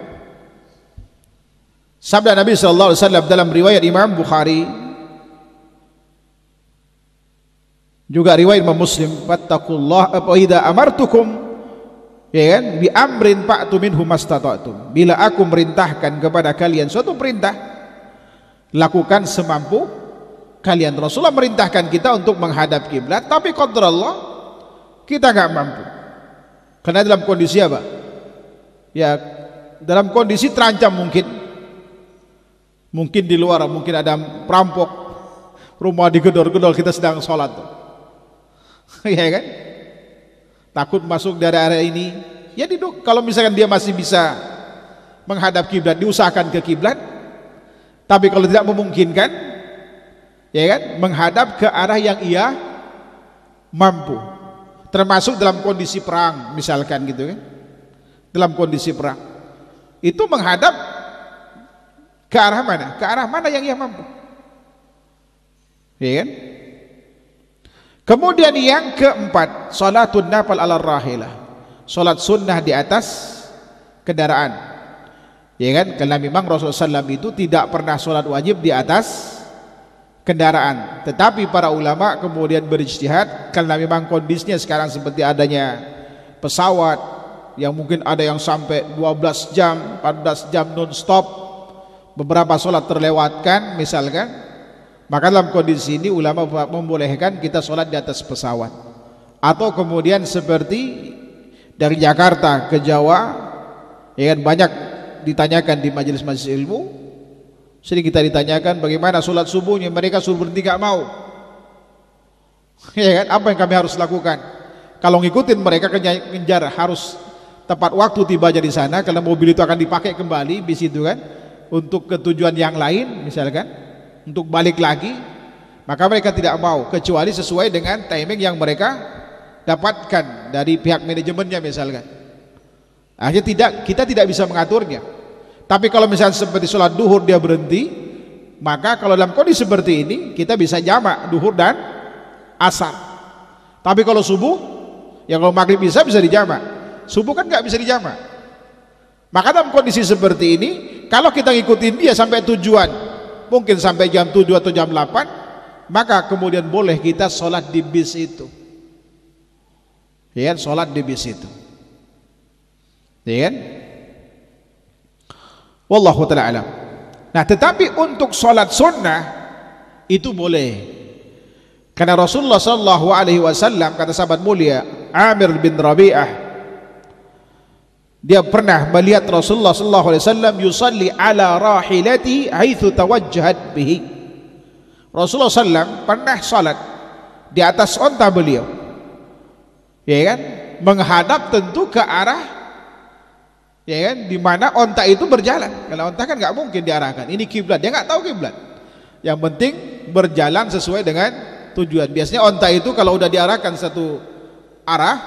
[SPEAKER 1] Sabda Nabi sallallahu alaihi wasallam dalam riwayat Imam Bukhari juga riwayat Imam Muslim fattaqullah apa idza amartukum ya kan bi amrin fa'tu minhu mastata'tum bila aku merintahkan kepada kalian suatu perintah lakukan semampu kalian Rasulullah merintahkan kita untuk menghadap kiblat tapi qadar Allah kita enggak mampu karena dalam kondisi apa ya dalam kondisi terancam mungkin Mungkin di luar, mungkin ada perampok, rumah digedor-gedor, kita sedang sholat. <laughs> Iya kan? Takut masuk dari area ini. Ya duduk, kalau misalkan dia masih bisa menghadap kiblat, diusahakan ke kiblat. Tapi kalau tidak memungkinkan, ya kan, menghadap ke arah yang ia mampu. Termasuk dalam kondisi perang, misalkan gitu kan. Dalam kondisi perang. Itu menghadap ke arah mana? Ke arah mana yang ia mampu? Ya kan? Kemudian yang keempat, salatun nafal ala rahilah. Salat sunnah di atas kendaraan. Ya kan? Karena memang Rasulullah SAW itu tidak pernah salat wajib di atas kendaraan. Tetapi para ulama kemudian berijtihad karena memang kondisinya sekarang seperti adanya pesawat yang mungkin ada yang sampai 12 jam, 14 jam non-stop beberapa sholat terlewatkan misalkan maka dalam kondisi ini ulama membolehkan kita sholat di atas pesawat atau kemudian seperti dari Jakarta ke Jawa ya kan banyak ditanyakan di majelis-majelis ilmu sering kita ditanyakan bagaimana sholat subuhnya mereka suruh berhenti gak mau <laughs> ya kan apa yang kami harus lakukan kalau ngikutin mereka kejar harus tepat waktu tiba jadi sana karena mobil itu akan dipakai kembali bis itu kan untuk ketujuan yang lain misalkan untuk balik lagi maka mereka tidak mau kecuali sesuai dengan timing yang mereka dapatkan dari pihak manajemennya misalkan Hanya tidak kita tidak bisa mengaturnya tapi kalau misalnya seperti sholat duhur dia berhenti maka kalau dalam kondisi seperti ini kita bisa jamak duhur dan asar tapi kalau subuh ya kalau maghrib bisa bisa dijamak subuh kan nggak bisa dijamak maka dalam kondisi seperti ini kalau kita ngikutin dia sampai tujuan, mungkin sampai jam 7 atau jam 8, maka kemudian boleh kita sholat di bis itu. Ya sholat di bis itu. Ya kan? Wallahu ta'ala alam. Nah tetapi untuk sholat sunnah itu boleh. Karena Rasulullah Shallallahu Alaihi Wasallam kata sahabat mulia Amir bin Rabi'ah dia pernah melihat Rasulullah sallallahu alaihi wasallam yusalli ala rahilati haitsu tawajjahat bihi. Rasulullah sallam pernah salat di atas onta beliau. Ya kan? Menghadap tentu ke arah ya kan di mana onta itu berjalan. Kalau onta kan nggak mungkin diarahkan. Ini kiblat, dia nggak tahu kiblat. Yang penting berjalan sesuai dengan tujuan. Biasanya onta itu kalau udah diarahkan satu arah,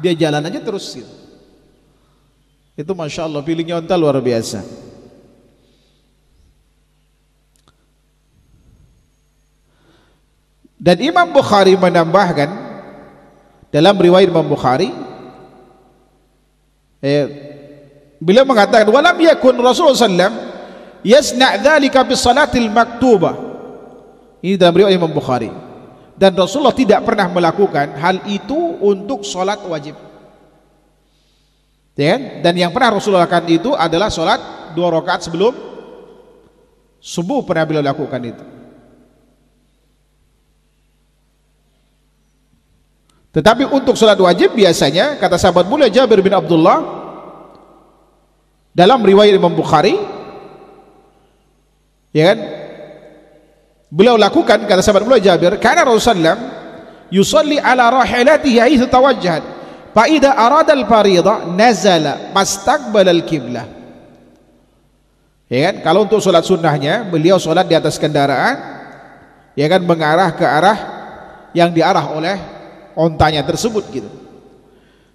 [SPEAKER 1] dia jalan aja terus gitu. Itu Masya Allah feelingnya onta luar biasa Dan Imam Bukhari menambahkan dalam riwayat Imam Bukhari eh, beliau mengatakan walam yakun Rasulullah sallam yasna' dzalika bis salatil maktubah. Ini dalam riwayat Imam Bukhari. Dan Rasulullah tidak pernah melakukan hal itu untuk salat wajib. Ya kan? Dan yang pernah Rasulullah lakukan itu adalah sholat dua rakaat sebelum subuh pernah beliau lakukan itu. Tetapi untuk sholat wajib biasanya kata sahabat mulia Jabir bin Abdullah dalam riwayat Imam Bukhari ya kan beliau lakukan kata sahabat mulia Jabir karena Rasulullah yusalli ala rahilatihi tawajjahat Faida aradal faridah nazala mastaqbalal kiblah. Ya kan? Kalau untuk sholat sunnahnya, beliau sholat di atas kendaraan, ya kan mengarah ke arah yang diarah oleh ontanya tersebut gitu.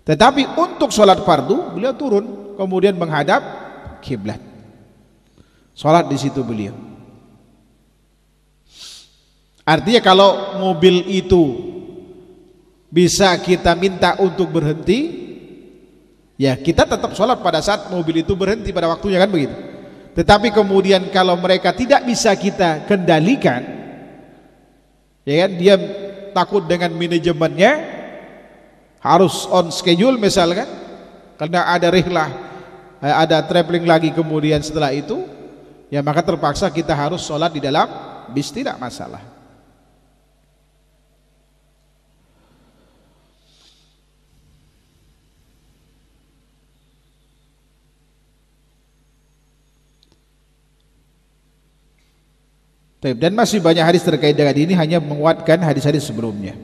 [SPEAKER 1] Tetapi untuk sholat fardu, beliau turun kemudian menghadap kiblat. sholat di situ beliau. Artinya kalau mobil itu bisa kita minta untuk berhenti ya kita tetap sholat pada saat mobil itu berhenti pada waktunya kan begitu tetapi kemudian kalau mereka tidak bisa kita kendalikan ya kan dia takut dengan manajemennya harus on schedule misalkan karena ada rihlah eh, ada traveling lagi kemudian setelah itu ya maka terpaksa kita harus sholat di dalam bis tidak masalah Dan masih banyak hadis terkait dengan ini hanya menguatkan hadis-hadis sebelumnya.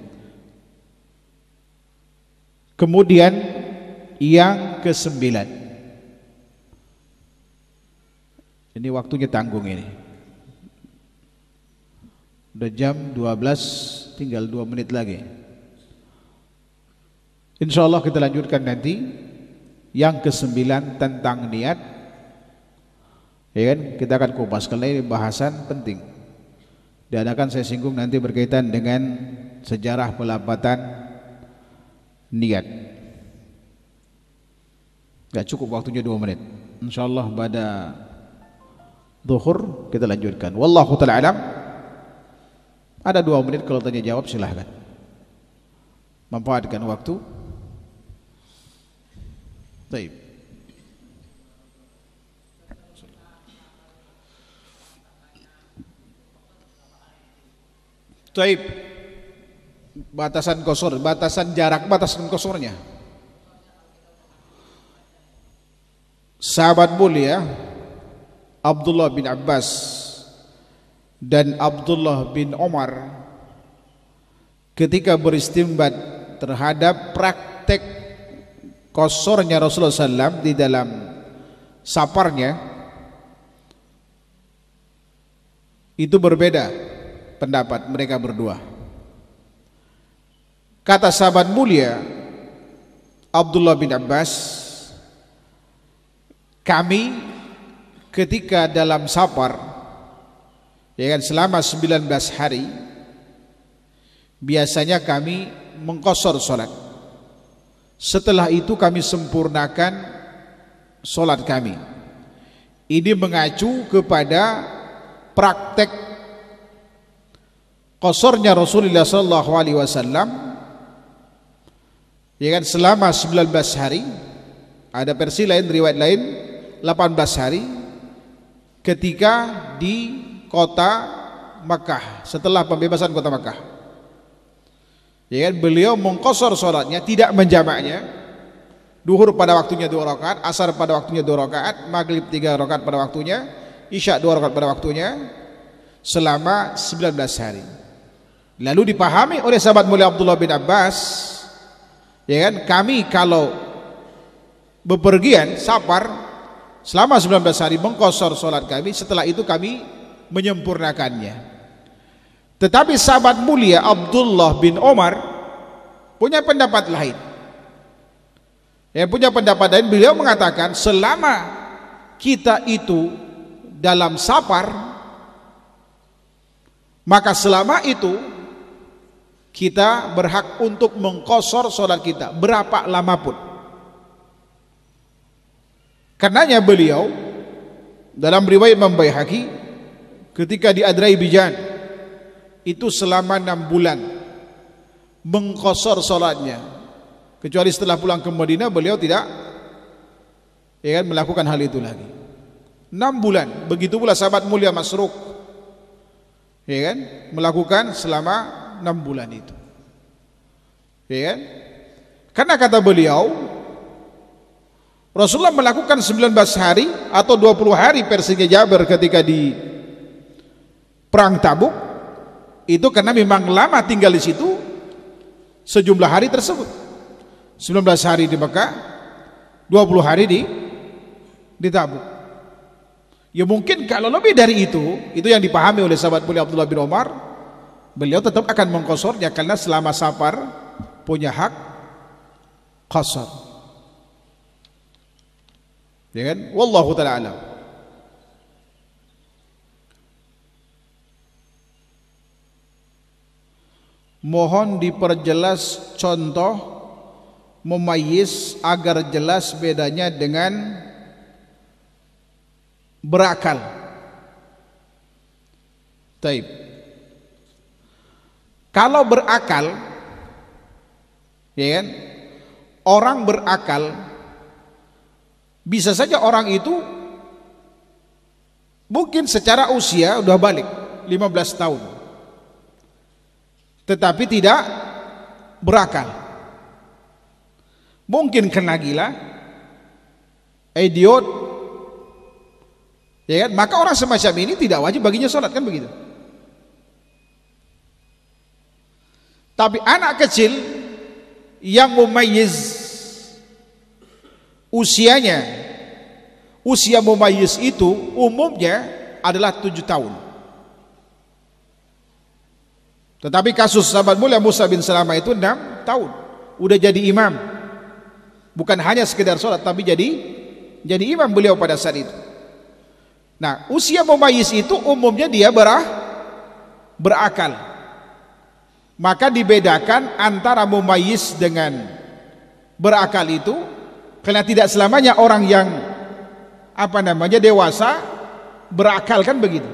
[SPEAKER 1] Kemudian yang kesembilan. Ini waktunya tanggung ini. Sudah jam 12 tinggal 2 menit lagi. Insya Allah kita lanjutkan nanti yang kesembilan tentang niat. Ya kan? Kita akan kupas karena ini bahasan penting dan akan saya singgung nanti berkaitan dengan sejarah pelambatan niat. Gak cukup waktunya dua menit. Insyaallah pada zuhur kita lanjutkan. Wallahu taala alam. Ada dua menit kalau tanya jawab silahkan. Manfaatkan waktu. Baik. Taib. Batasan kosor, batasan jarak, batasan kosornya. Sahabat mulia Abdullah bin Abbas dan Abdullah bin Omar ketika beristimbat terhadap praktek kosornya Rasulullah SAW di dalam saparnya itu berbeda pendapat mereka berdua. Kata sahabat mulia Abdullah bin Abbas, kami ketika dalam safar ya kan selama 19 hari biasanya kami mengkosor salat. Setelah itu kami sempurnakan salat kami. Ini mengacu kepada praktek kosornya Rasulullah SAW, Alaihi Wasallam ya kan selama 19 hari ada versi lain riwayat lain 18 hari ketika di kota Makkah setelah pembebasan kota Makkah ya kan beliau mengkosor sholatnya tidak menjamaknya duhur pada waktunya dua rakaat asar pada waktunya dua rakaat maghrib tiga rakaat pada waktunya isya dua rakaat pada waktunya selama 19 hari Lalu dipahami oleh sahabat mulia Abdullah bin Abbas, ya kan, kami kalau bepergian safar selama 19 hari mengkosor salat kami, setelah itu kami menyempurnakannya. Tetapi sahabat mulia Abdullah bin Omar punya pendapat lain. Ya, punya pendapat lain beliau mengatakan selama kita itu dalam safar maka selama itu kita berhak untuk mengkosor sholat kita berapa lama pun. Karenanya beliau dalam riwayat Mambai ketika di Adrai Bijan itu selama enam bulan mengkosor sholatnya kecuali setelah pulang ke Madinah beliau tidak ya kan melakukan hal itu lagi enam bulan begitu pula sahabat mulia Masruk ya kan melakukan selama enam bulan itu. Ya kan? Karena kata beliau, Rasulullah melakukan 19 hari atau 20 hari versinya Jabir ketika di perang Tabuk itu karena memang lama tinggal di situ sejumlah hari tersebut. 19 hari di Mekah, 20 hari di di Tabuk. Ya mungkin kalau lebih dari itu, itu yang dipahami oleh sahabat beliau Abdullah bin Omar, beliau tetap akan mengkosornya karena selama safar punya hak kosor. Ya kan? Wallahu taala alam. Mohon diperjelas contoh memayis agar jelas bedanya dengan berakal. Taib. Kalau berakal, ya kan? Orang berakal bisa saja orang itu mungkin secara usia udah balik 15 tahun. Tetapi tidak berakal. Mungkin kena gila, idiot, ya kan? Maka orang semacam ini tidak wajib baginya sholat kan begitu. Tapi anak kecil yang mumayyiz usianya usia mumayyiz itu umumnya adalah tujuh tahun. Tetapi kasus sahabat mulia Musa bin Salama itu enam tahun. Udah jadi imam. Bukan hanya sekedar sholat tapi jadi jadi imam beliau pada saat itu. Nah usia mumayyiz itu umumnya dia berah, berakal. Maka dibedakan antara mumayis dengan berakal itu karena tidak selamanya orang yang apa namanya dewasa berakal kan begitu.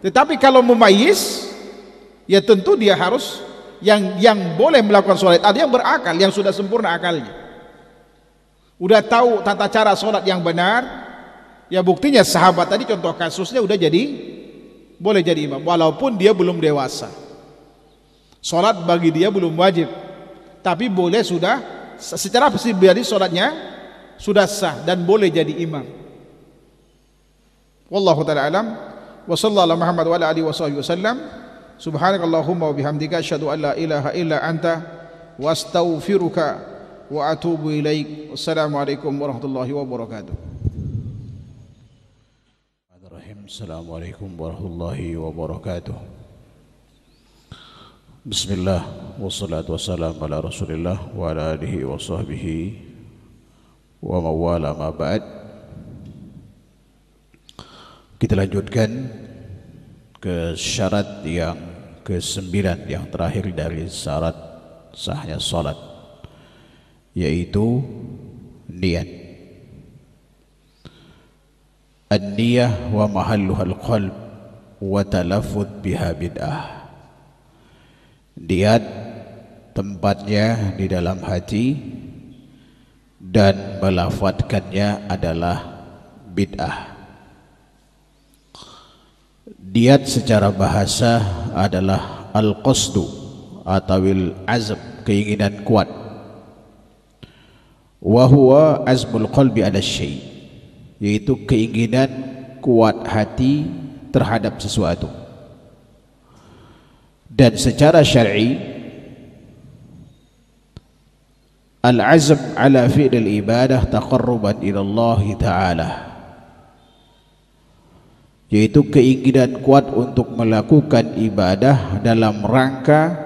[SPEAKER 1] Tetapi kalau mumayis ya tentu dia harus yang yang boleh melakukan sholat ada yang berakal yang sudah sempurna akalnya udah tahu tata cara sholat yang benar ya buktinya sahabat tadi contoh kasusnya udah jadi boleh jadi imam walaupun dia belum dewasa Sholat bagi dia belum wajib, tapi boleh sudah secara pribadi sholatnya sudah sah dan boleh jadi imam. Wallahu taala alam. Wa sallallahu Muhammad wa alihi wa sallam. Subhanakallahumma wa bihamdika asyhadu an la ilaha illa anta wa astaghfiruka wa atubu ilaik. Wassalamualaikum warahmatullahi wabarakatuh. Bismillahirrahmanirrahim. Assalamualaikum warahmatullahi wabarakatuh. Bismillah wassalatu wassalamu ala rasulillah wa ala alihi wa sahbihi wa mawala ma ba'd Kita lanjutkan ke syarat yang kesembilan yang terakhir dari syarat sahnya salat yaitu niat An-niyah wa mahalluhal qalb wa talafud biha bid'ah Diat tempatnya di dalam hati dan melafatkannya adalah bid'ah. Diat secara bahasa adalah al-qasdu atau azab keinginan kuat. Wahwa azmul qalbi ada syai yaitu keinginan kuat hati terhadap sesuatu dan secara syar'i al-azm ala fi'l ibadah taqarruban ila Allah taala yaitu keinginan kuat untuk melakukan ibadah dalam rangka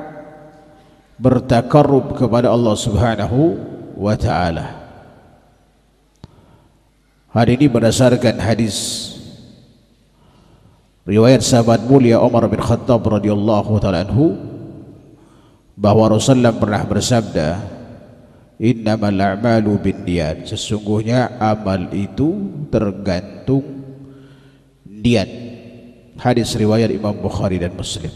[SPEAKER 1] bertakarrub kepada Allah Subhanahu wa taala. Hari ini berdasarkan hadis riwayat sahabat mulia Umar bin Khattab radhiyallahu taala anhu bahwa Rasulullah pernah bersabda innamal a'malu binniyat sesungguhnya amal itu tergantung niat hadis riwayat Imam Bukhari dan Muslim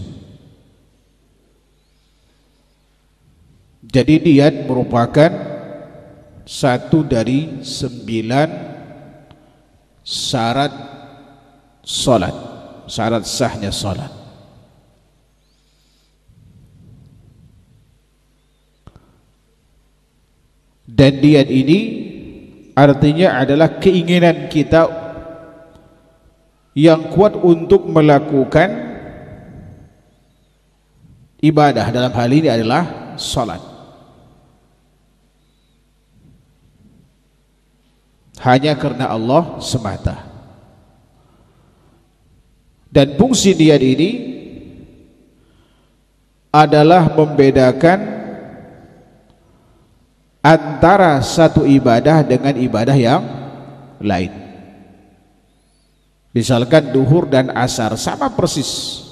[SPEAKER 1] jadi niat merupakan satu dari sembilan syarat solat syarat sahnya salat dan niat ini artinya adalah keinginan kita yang kuat untuk melakukan ibadah dalam hal ini adalah salat hanya karena Allah semata. dan fungsi niat ini adalah membedakan antara satu ibadah dengan ibadah yang lain. Misalkan duhur dan asar sama persis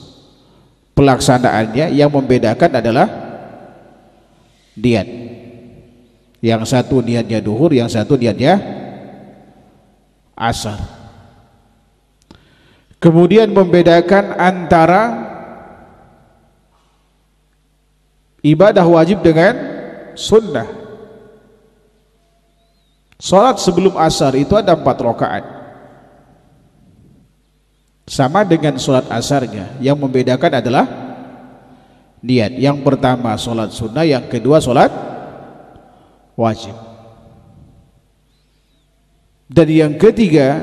[SPEAKER 1] pelaksanaannya yang membedakan adalah niat. Yang satu niatnya duhur, yang satu niatnya asar. Kemudian membedakan antara ibadah wajib dengan sunnah. Salat sebelum asar itu ada empat rokaat, Sama dengan salat asarnya. Yang membedakan adalah niat. Yang pertama salat sunnah, yang kedua salat wajib. Dan yang ketiga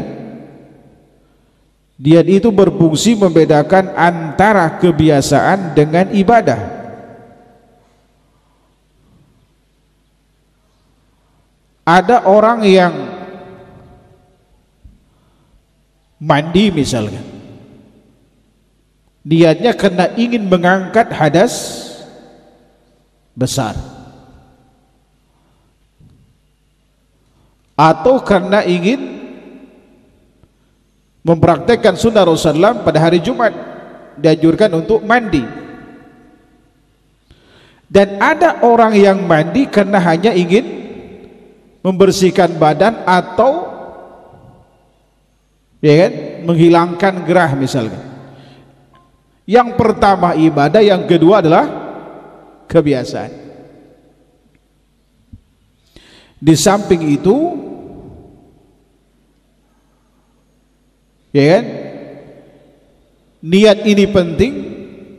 [SPEAKER 1] Diat itu berfungsi membedakan antara kebiasaan dengan ibadah. Ada orang yang mandi misalnya. Niatnya karena ingin mengangkat hadas besar. Atau karena ingin mempraktekkan sunnah Rasulullah pada hari Jumat dianjurkan untuk mandi dan ada orang yang mandi karena hanya ingin membersihkan badan atau ya kan menghilangkan gerah misalnya yang pertama ibadah yang kedua adalah kebiasaan di samping itu Ya kan? Niat ini penting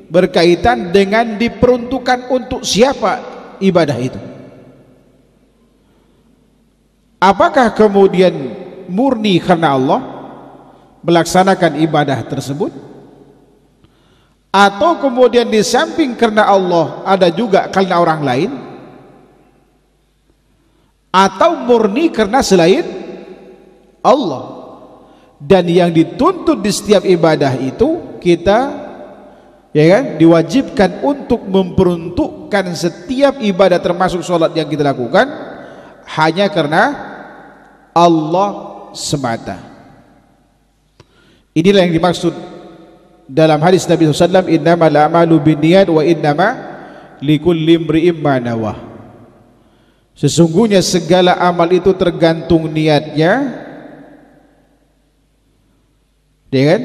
[SPEAKER 1] berkaitan dengan diperuntukkan untuk siapa ibadah itu. Apakah kemudian murni karena Allah melaksanakan ibadah tersebut? Atau kemudian di samping karena Allah ada juga karena orang lain? Atau murni karena selain Allah? dan yang dituntut di setiap ibadah itu kita ya kan diwajibkan untuk memperuntukkan setiap ibadah termasuk sholat yang kita lakukan hanya karena Allah semata inilah yang dimaksud dalam hadis Nabi SAW innamal amalu binniyat wa innama likulli imri'im ma sesungguhnya segala amal itu tergantung niatnya Ya kan?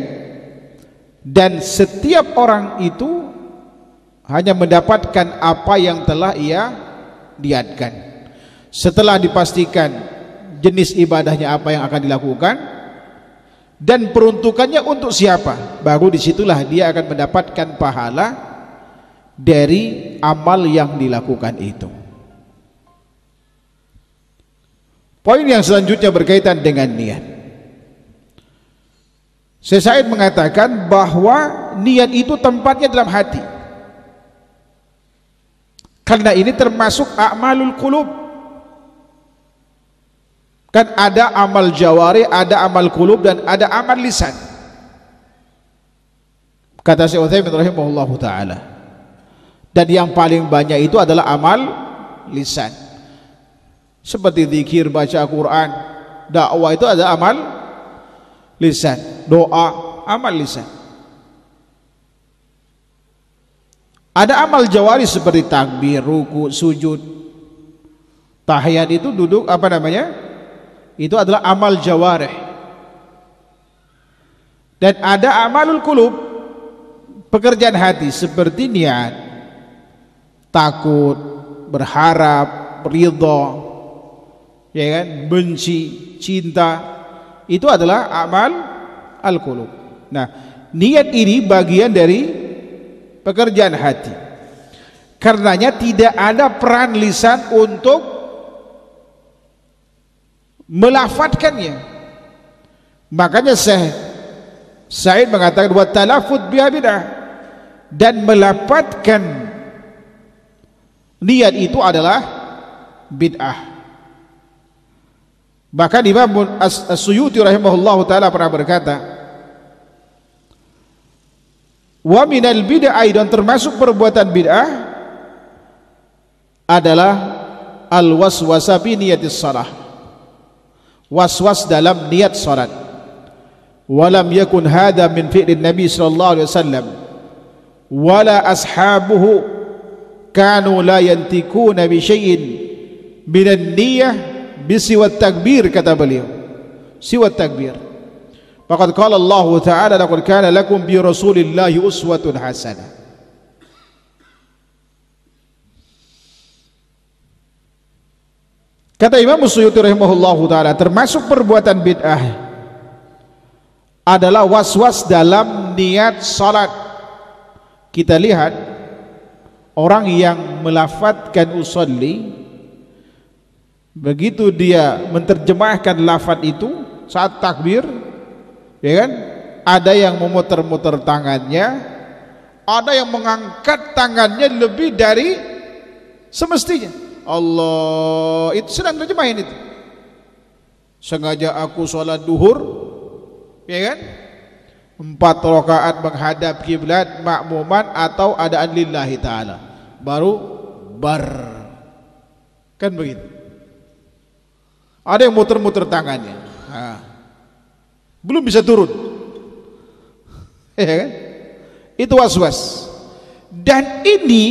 [SPEAKER 1] Dan setiap orang itu hanya mendapatkan apa yang telah ia diatkan. Setelah dipastikan jenis ibadahnya apa yang akan dilakukan dan peruntukannya untuk siapa, baru disitulah dia akan mendapatkan pahala dari amal yang dilakukan itu. Poin yang selanjutnya berkaitan dengan niat. Syekh Said mengatakan bahwa niat itu tempatnya dalam hati. Karena ini termasuk amalul kulub, Kan ada amal jawari, ada amal kulub dan ada amal lisan. Kata Syekh Utsaimin rahimahullahu taala. Dan yang paling banyak itu adalah amal lisan. Seperti zikir, baca Quran, dakwah itu ada amal lisan, doa, amal lisan. Ada amal jawari seperti takbir, ruku, sujud. Tahiyat itu duduk apa namanya? Itu adalah amal jawareh Dan ada amalul kulub pekerjaan hati seperti niat, takut, berharap, ridho, ya kan, benci, cinta, itu adalah amal al-qulub. Nah, niat ini bagian dari pekerjaan hati. Karenanya tidak ada peran lisan untuk melafatkannya. Makanya Syekh Said mengatakan wa talafut biha bidah dan melafatkan niat itu adalah bid'ah. Bahkan Imam As-Suyuti rahimahullah taala pernah berkata, "Wa minal bid'ah dan termasuk perbuatan bid'ah adalah al-waswasa bi niyatis salah." Waswas dalam niat salat. Walam yakun hadha min fi'lin Nabi sallallahu alaihi wasallam wala ashabuhu kanu la yantikuna bi syai'in min an-niyyah bisiwat takbir kata beliau siwat takbir faqad qala Allah taala laqad kana lakum bi rasulillahi uswatun hasanah Kata Imam Suyuti rahimahullahu taala termasuk perbuatan bid'ah adalah was-was dalam niat salat. Kita lihat orang yang melafatkan usolli begitu dia menterjemahkan lafad itu saat takbir ya kan ada yang memutar-mutar tangannya ada yang mengangkat tangannya lebih dari semestinya Allah itu sedang terjemahin itu sengaja aku sholat duhur ya kan empat rakaat menghadap kiblat makmuman atau adaan lillahi ta'ala baru bar kan begitu ada yang muter-muter tangannya. Nah, belum bisa turun. <laughs> Ya kan? Itu was-was. Dan ini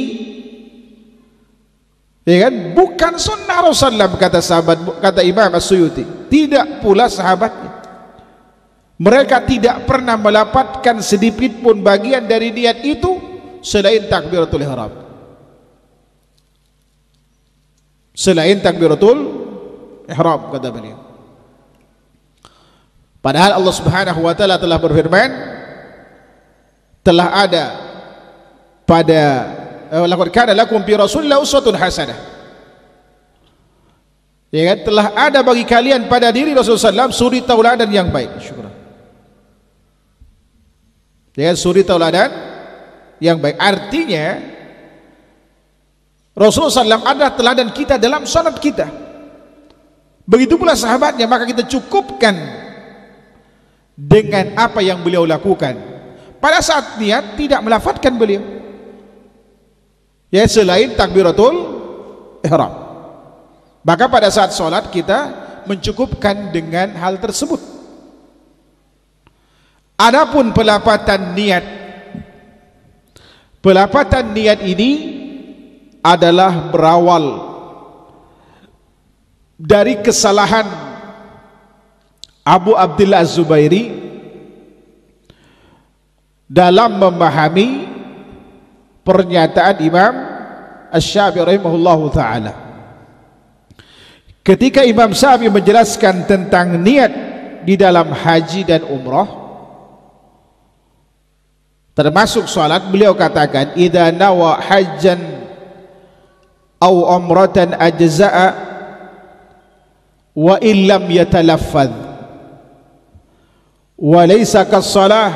[SPEAKER 1] ya kan? Bukan sunnah Rasulullah kata sahabat kata Imam As-Suyuti. Tidak pula sahabatnya. Mereka tidak pernah mendapatkan sedikit pun bagian dari niat itu selain takbiratul ihram. Selain takbiratul ihram kata beliau. Padahal Allah Subhanahu wa taala telah berfirman telah ada pada eh, laqad kana lakum bi rasulillah uswatun hasanah. Ya kan? telah ada bagi kalian pada diri Rasulullah SAW suri tauladan yang baik. Syukur. Ya kan? suri tauladan yang baik. Artinya Rasulullah SAW adalah teladan kita dalam sanad kita. Begitu pula sahabatnya, maka kita cukupkan dengan apa yang beliau lakukan. Pada saat niat tidak melafatkan beliau. Ya selain takbiratul ihram. Maka pada saat solat kita mencukupkan dengan hal tersebut. Adapun pelapatan niat Pelapatan niat ini adalah berawal dari kesalahan Abu Abdullah Zubairi dalam memahami pernyataan Imam Ash-Shafi'i rahimahullahu taala. Ketika Imam Syafi'i menjelaskan tentang niat di dalam haji dan umrah termasuk salat beliau katakan idza nawa hajjan aw umratan ajza'a wa illam yatalaffadh wa laysa kas-salah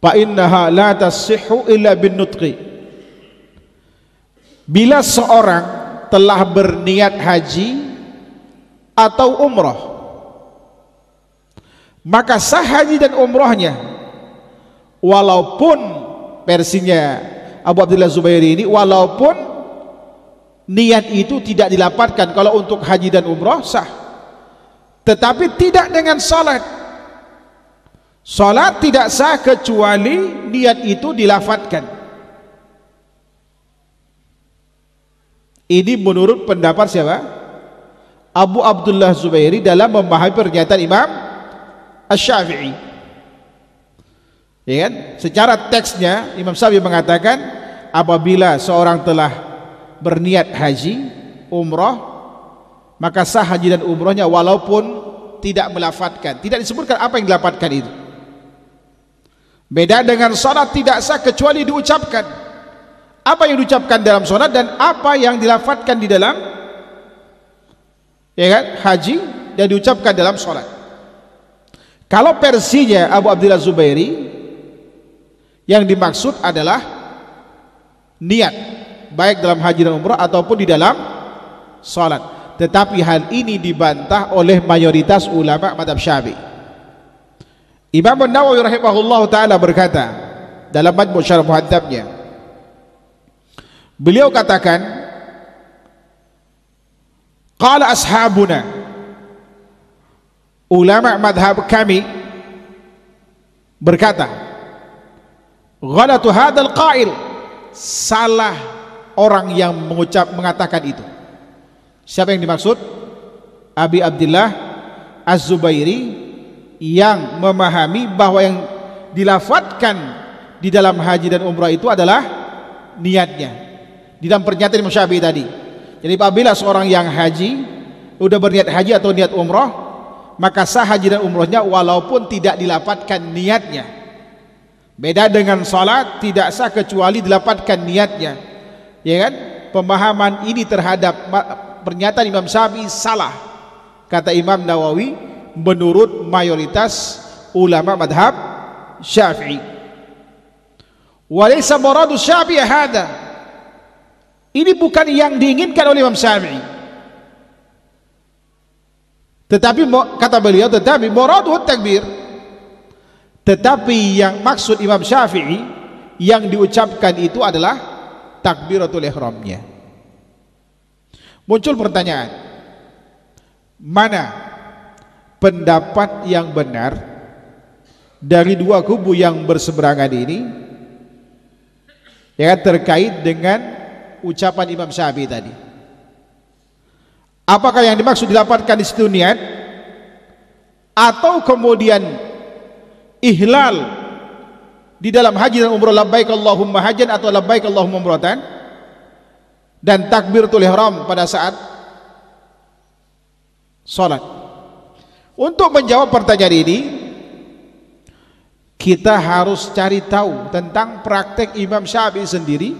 [SPEAKER 1] fa innaha la tasihhu illa bin nutqi bila seorang telah berniat haji atau umrah maka sah haji dan umrahnya walaupun versinya Abu Abdullah Zubairi ini walaupun niat itu tidak dilaporkan kalau untuk haji dan umroh sah tetapi tidak dengan salat salat tidak sah kecuali niat itu dilafatkan ini menurut pendapat siapa? Abu Abdullah Zubairi dalam memahami pernyataan Imam ash syafii ya kan? secara teksnya Imam Syafi'i mengatakan apabila seorang telah berniat haji, umrah, maka sah haji dan umrahnya walaupun tidak melafatkan. Tidak disebutkan apa yang dilafatkan itu. Beda dengan sholat tidak sah kecuali diucapkan. Apa yang diucapkan dalam sholat dan apa yang dilafatkan di dalam ya kan, haji dan diucapkan dalam sholat. Kalau versinya Abu Abdullah Zubairi yang dimaksud adalah niat baik dalam haji dan umrah ataupun di dalam salat. Tetapi hal ini dibantah oleh mayoritas ulama madhab Syafi'i. Imam Nawawi rahimahullah taala berkata dalam majmu' syarah muhaddabnya Beliau katakan Qala ashabuna Ulama madhab kami berkata Ghalatu hadal qail Salah orang yang mengucap mengatakan itu. Siapa yang dimaksud? Abi Abdullah Az-Zubairi yang memahami bahwa yang dilafatkan di dalam haji dan umrah itu adalah niatnya. Di dalam pernyataan Imam Syafi'i tadi. Jadi apabila seorang yang haji udah berniat haji atau niat umrah, maka sah haji dan umrahnya walaupun tidak dilafatkan niatnya. Beda dengan salat tidak sah kecuali dilafatkan niatnya ya kan pemahaman ini terhadap pernyataan Imam Syafi'i salah kata Imam Nawawi menurut mayoritas ulama madhab Syafi'i walaysa muradu Syafi'i hada ini bukan yang diinginkan oleh Imam Syafi'i tetapi kata beliau tetapi muradu takbir tetapi yang maksud Imam Syafi'i yang diucapkan itu adalah takbiratul ihramnya. Muncul pertanyaan, mana pendapat yang benar dari dua kubu yang berseberangan ini yang terkait dengan ucapan Imam Syafi'i tadi. Apakah yang dimaksud didapatkan di situ niat atau kemudian ihlal di dalam haji dan umroh labbaik Allahumma hajan atau labbaik Allahumma umrohatan dan takbiratul ihram pada saat salat. Untuk menjawab pertanyaan ini kita harus cari tahu tentang praktek Imam Syafi'i sendiri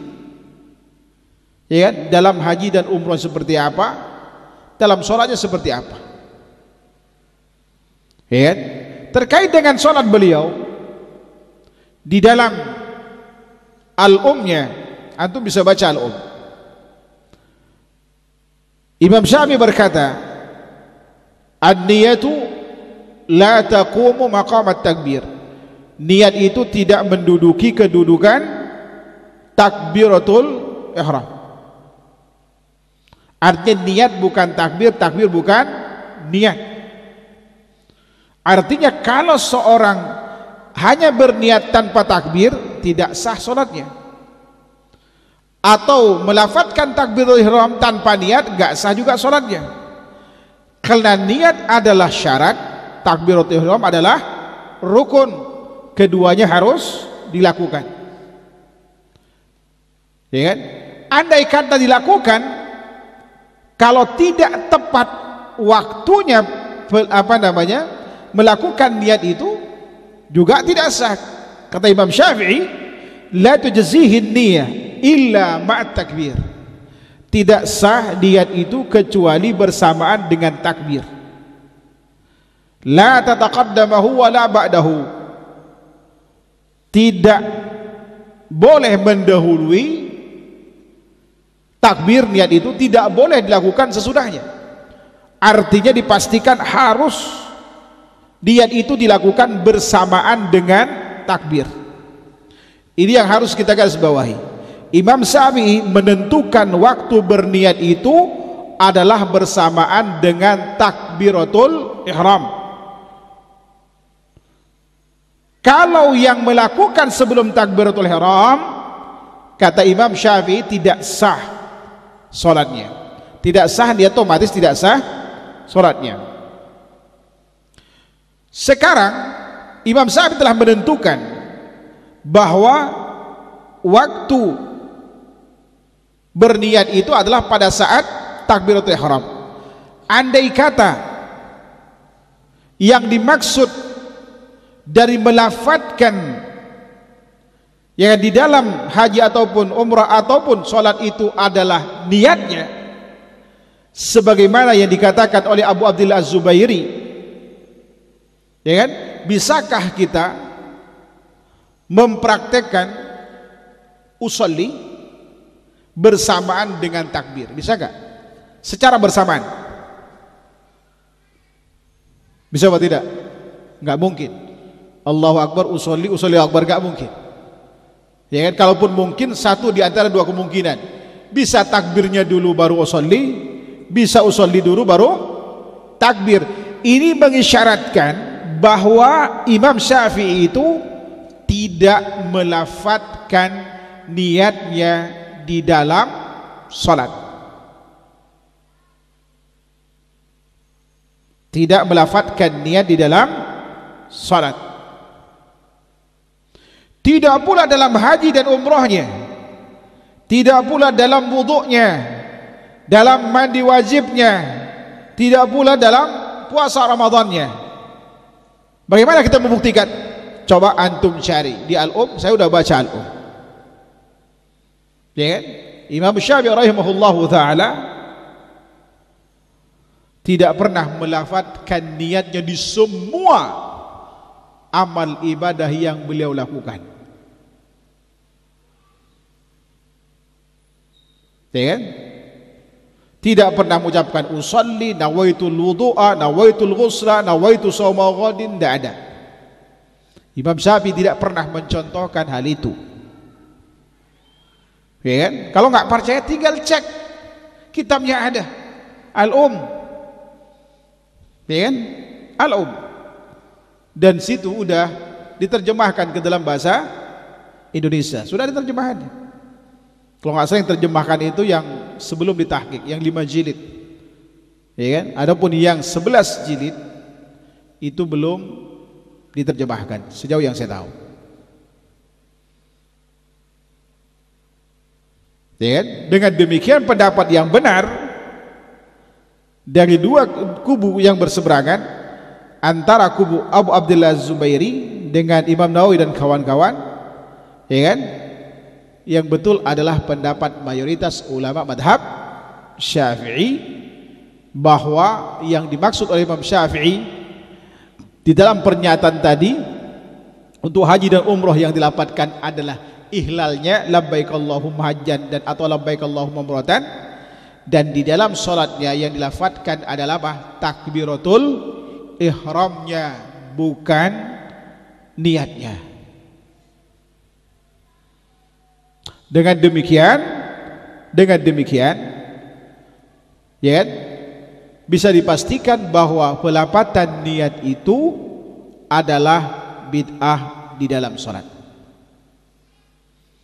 [SPEAKER 1] ya kan? dalam haji dan umroh seperti apa dalam sholatnya seperti apa ya kan? terkait dengan sholat beliau di dalam al-umnya antum bisa baca al-um Imam Syafi'i berkata an-niyatu la taqumu maqam takbir niat itu tidak menduduki kedudukan takbiratul ihram artinya niat bukan takbir takbir bukan niat artinya kalau seorang hanya berniat tanpa takbir tidak sah solatnya atau melafatkan takbirul ihram tanpa niat gak sah juga solatnya karena niat adalah syarat takbirul ihram adalah rukun keduanya harus dilakukan ya kan andai kata dilakukan kalau tidak tepat waktunya apa namanya melakukan niat itu juga tidak sah kata Imam Syafi'i la tujzihi niyah illa ma'at takbir tidak sah niat itu kecuali bersamaan dengan takbir la tataqaddamahu wa la ba'dahu tidak boleh mendahului takbir niat itu tidak boleh dilakukan sesudahnya artinya dipastikan harus Diat itu dilakukan bersamaan dengan takbir. Ini yang harus kita garis bawahi. Imam Syafi'i menentukan waktu berniat itu adalah bersamaan dengan takbiratul ihram. Kalau yang melakukan sebelum takbiratul ihram kata Imam Syafi'i tidak sah solatnya. Tidak sah dia otomatis tidak sah solatnya. Sekarang Imam Syafi'i telah menentukan bahwa waktu berniat itu adalah pada saat takbiratul ihram. Andai kata yang dimaksud dari melafatkan yang di dalam haji ataupun umrah ataupun sholat itu adalah niatnya sebagaimana yang dikatakan oleh Abu Abdullah Az-Zubairi Ya kan? Bisakah kita mempraktekkan usolli bersamaan dengan takbir? Bisa gak? Secara bersamaan. Bisa apa tidak? Nggak mungkin. Allahu Akbar usolli, usolli Akbar nggak mungkin. Ya kan? Kalaupun mungkin satu di antara dua kemungkinan. Bisa takbirnya dulu baru usolli, bisa usolli dulu baru takbir. Ini mengisyaratkan bahwa Imam Syafi'i itu tidak melafatkan niatnya di dalam salat. Tidak melafatkan niat di dalam salat. Tidak pula dalam haji dan umrahnya. Tidak pula dalam wuduknya. Dalam mandi wajibnya. Tidak pula dalam puasa Ramadannya. Bagaimana kita membuktikan? Coba antum cari di Al-Um, saya sudah baca Al-Um. Ya kan? Imam Syafi'i rahimahullahu taala tidak pernah melafatkan niatnya di semua amal ibadah yang beliau lakukan. Ya kan? Tidak pernah mengucapkan usalli, nawaitul wudu'a, nawaitul ghusla, nawaitu sawma ghadin, tidak ada. Imam Syafi'i tidak pernah mencontohkan hal itu. Ya kan? Kalau nggak percaya tinggal cek kitabnya ada. Al-Um. Ya kan? Al-Um. Dan situ udah diterjemahkan ke dalam bahasa Indonesia. Sudah diterjemahkan. Kalau nggak salah yang terjemahkan itu yang sebelum ditahqiq yang 5 jilid. Ya kan? Adapun yang 11 jilid itu belum diterjemahkan sejauh yang saya tahu. Ya kan? Dengan demikian pendapat yang benar dari dua kubu yang berseberangan antara kubu Abu Abdullah Zubairi dengan Imam Nawawi dan kawan-kawan ya kan yang betul adalah pendapat mayoritas ulama madhab Syafi'i bahwa yang dimaksud oleh Imam Syafi'i di dalam pernyataan tadi untuk haji dan umroh yang dilapatkan adalah ihlalnya labbaik Allahumma hajjan dan atau labbaik Allahumma umratan dan di dalam solatnya yang dilafatkan adalah apa? takbiratul ihramnya bukan niatnya. Dengan demikian, dengan demikian, ya kan? Bisa dipastikan bahwa pelapatan niat itu adalah bid'ah di dalam solat.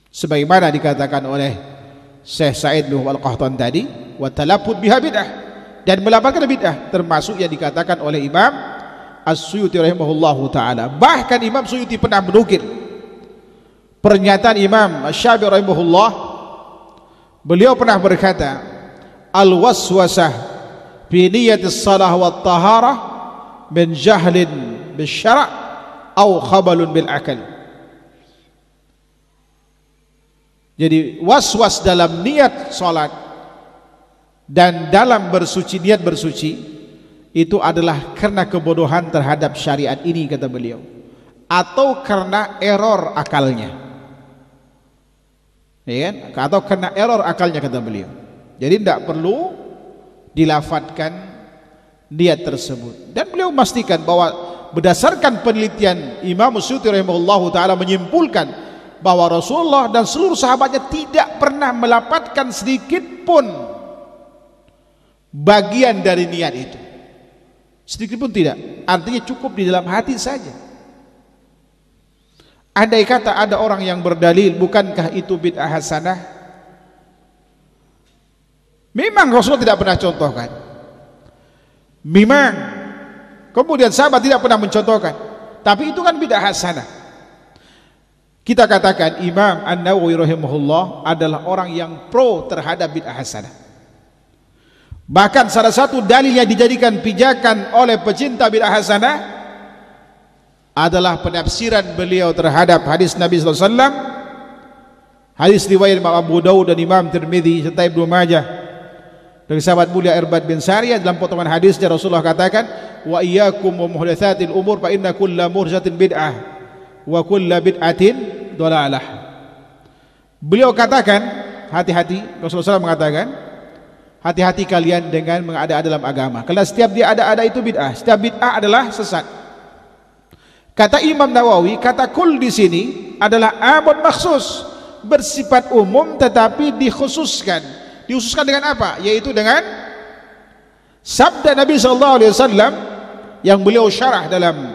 [SPEAKER 1] Sebagaimana dikatakan oleh Syekh Said bin Al-Qahtan tadi, wa talapud biha bid'ah dan melapatkan bid'ah termasuk yang dikatakan oleh Imam As-Suyuti rahimahullahu taala. Bahkan Imam Suyuti pernah menukil pernyataan Imam Syafi'i rahimahullah beliau pernah berkata al waswasah di niyatis salah wat taharah min jahlin bil syara' au khabalun bil akal jadi waswas -was dalam niat salat dan dalam bersuci niat bersuci itu adalah karena kebodohan terhadap syariat ini kata beliau atau karena error akalnya ya kan? Atau kena error akalnya kata beliau. Jadi tidak perlu dilafatkan niat tersebut. Dan beliau memastikan bahwa berdasarkan penelitian Imam Syuuti rahimahullahu taala menyimpulkan bahwa Rasulullah dan seluruh sahabatnya tidak pernah melafatkan sedikit pun bagian dari niat itu. Sedikit pun tidak. Artinya cukup di dalam hati saja. Andai kata ada orang yang berdalil, bukankah itu bid'ah hasanah? Memang Rasul tidak pernah contohkan. Memang. Kemudian sahabat tidak pernah mencontohkan. Tapi itu kan bid'ah hasanah. Kita katakan Imam An-Nawawi rahimahullah adalah orang yang pro terhadap bid'ah hasanah. Bahkan salah satu dalil yang dijadikan pijakan oleh pecinta bid'ah hasanah adalah penafsiran beliau terhadap hadis Nabi sallallahu alaihi wasallam hadis riwayat Imam Abu Daud dan Imam Tirmizi serta Ibnu Majah dari sahabat mulia Irbad bin Sariyah dalam potongan hadisnya Rasulullah katakan wa iyyakum wa muhdatsatil umur fa inna kulla muhdatsatin bid'ah wa kulla bid'atin dalalah beliau katakan hati-hati Rasulullah SAW mengatakan hati-hati kalian dengan mengada-ada dalam agama karena setiap dia ada-ada itu bid'ah setiap bid'ah adalah sesat Kata Imam Nawawi, kata kul di sini adalah amun maksus bersifat umum tetapi dikhususkan. Dikhususkan dengan apa? Yaitu dengan sabda Nabi sallallahu alaihi wasallam yang beliau syarah dalam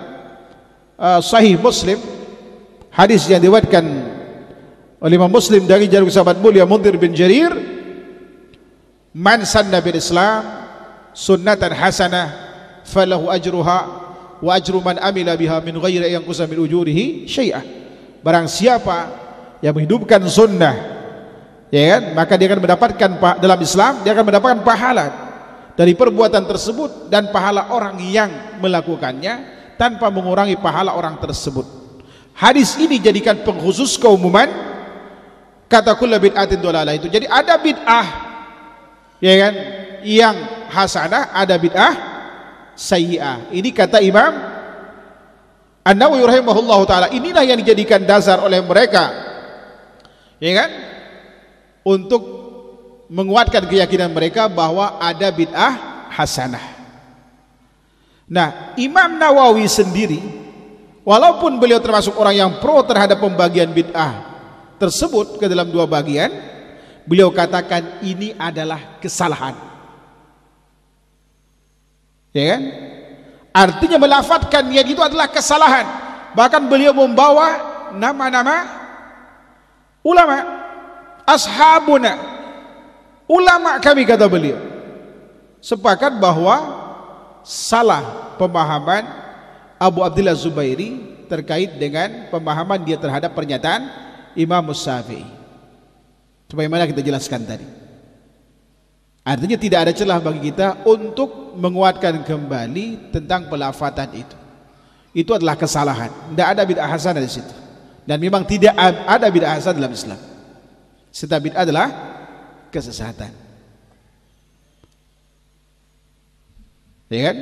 [SPEAKER 1] uh, sahih Muslim hadis yang diwatkan oleh Imam Muslim dari jarum sahabat mulia Mundir bin Jarir man sanna bil Islam sunnatan hasanah falahu ajruha wa ajru man amila biha min ghairi yang kusa min ujurihi syai'ah. Barang siapa yang menghidupkan sunnah ya kan? Maka dia akan mendapatkan dalam Islam dia akan mendapatkan pahala dari perbuatan tersebut dan pahala orang yang melakukannya tanpa mengurangi pahala orang tersebut. Hadis ini jadikan pengkhusus keumuman kata kullu bid'atin dolalah itu. Jadi ada bid'ah ya kan yang hasanah, ada bid'ah sayyi'ah. Ini kata Imam An-Nawawi rahimahullahu taala. Inilah yang dijadikan dasar oleh mereka. Ya kan? Untuk menguatkan keyakinan mereka bahwa ada bid'ah hasanah. Nah, Imam Nawawi sendiri walaupun beliau termasuk orang yang pro terhadap pembagian bid'ah tersebut ke dalam dua bagian, beliau katakan ini adalah kesalahan. Ya kan? Artinya melafatkan niat itu adalah kesalahan. Bahkan beliau membawa nama-nama ulama ashabuna ulama kami kata beliau sepakat bahwa salah pemahaman Abu Abdullah Zubairi terkait dengan pemahaman dia terhadap pernyataan Imam Syafi'i. Sebagaimana kita jelaskan tadi. Artinya tidak ada celah bagi kita untuk menguatkan kembali tentang pelafatan itu. Itu adalah kesalahan. Tidak ada bid'ah hasanah di situ. Dan memang tidak ada bid'ah hasanah dalam Islam. Setiap bid'ah adalah kesesatan. Ya kan?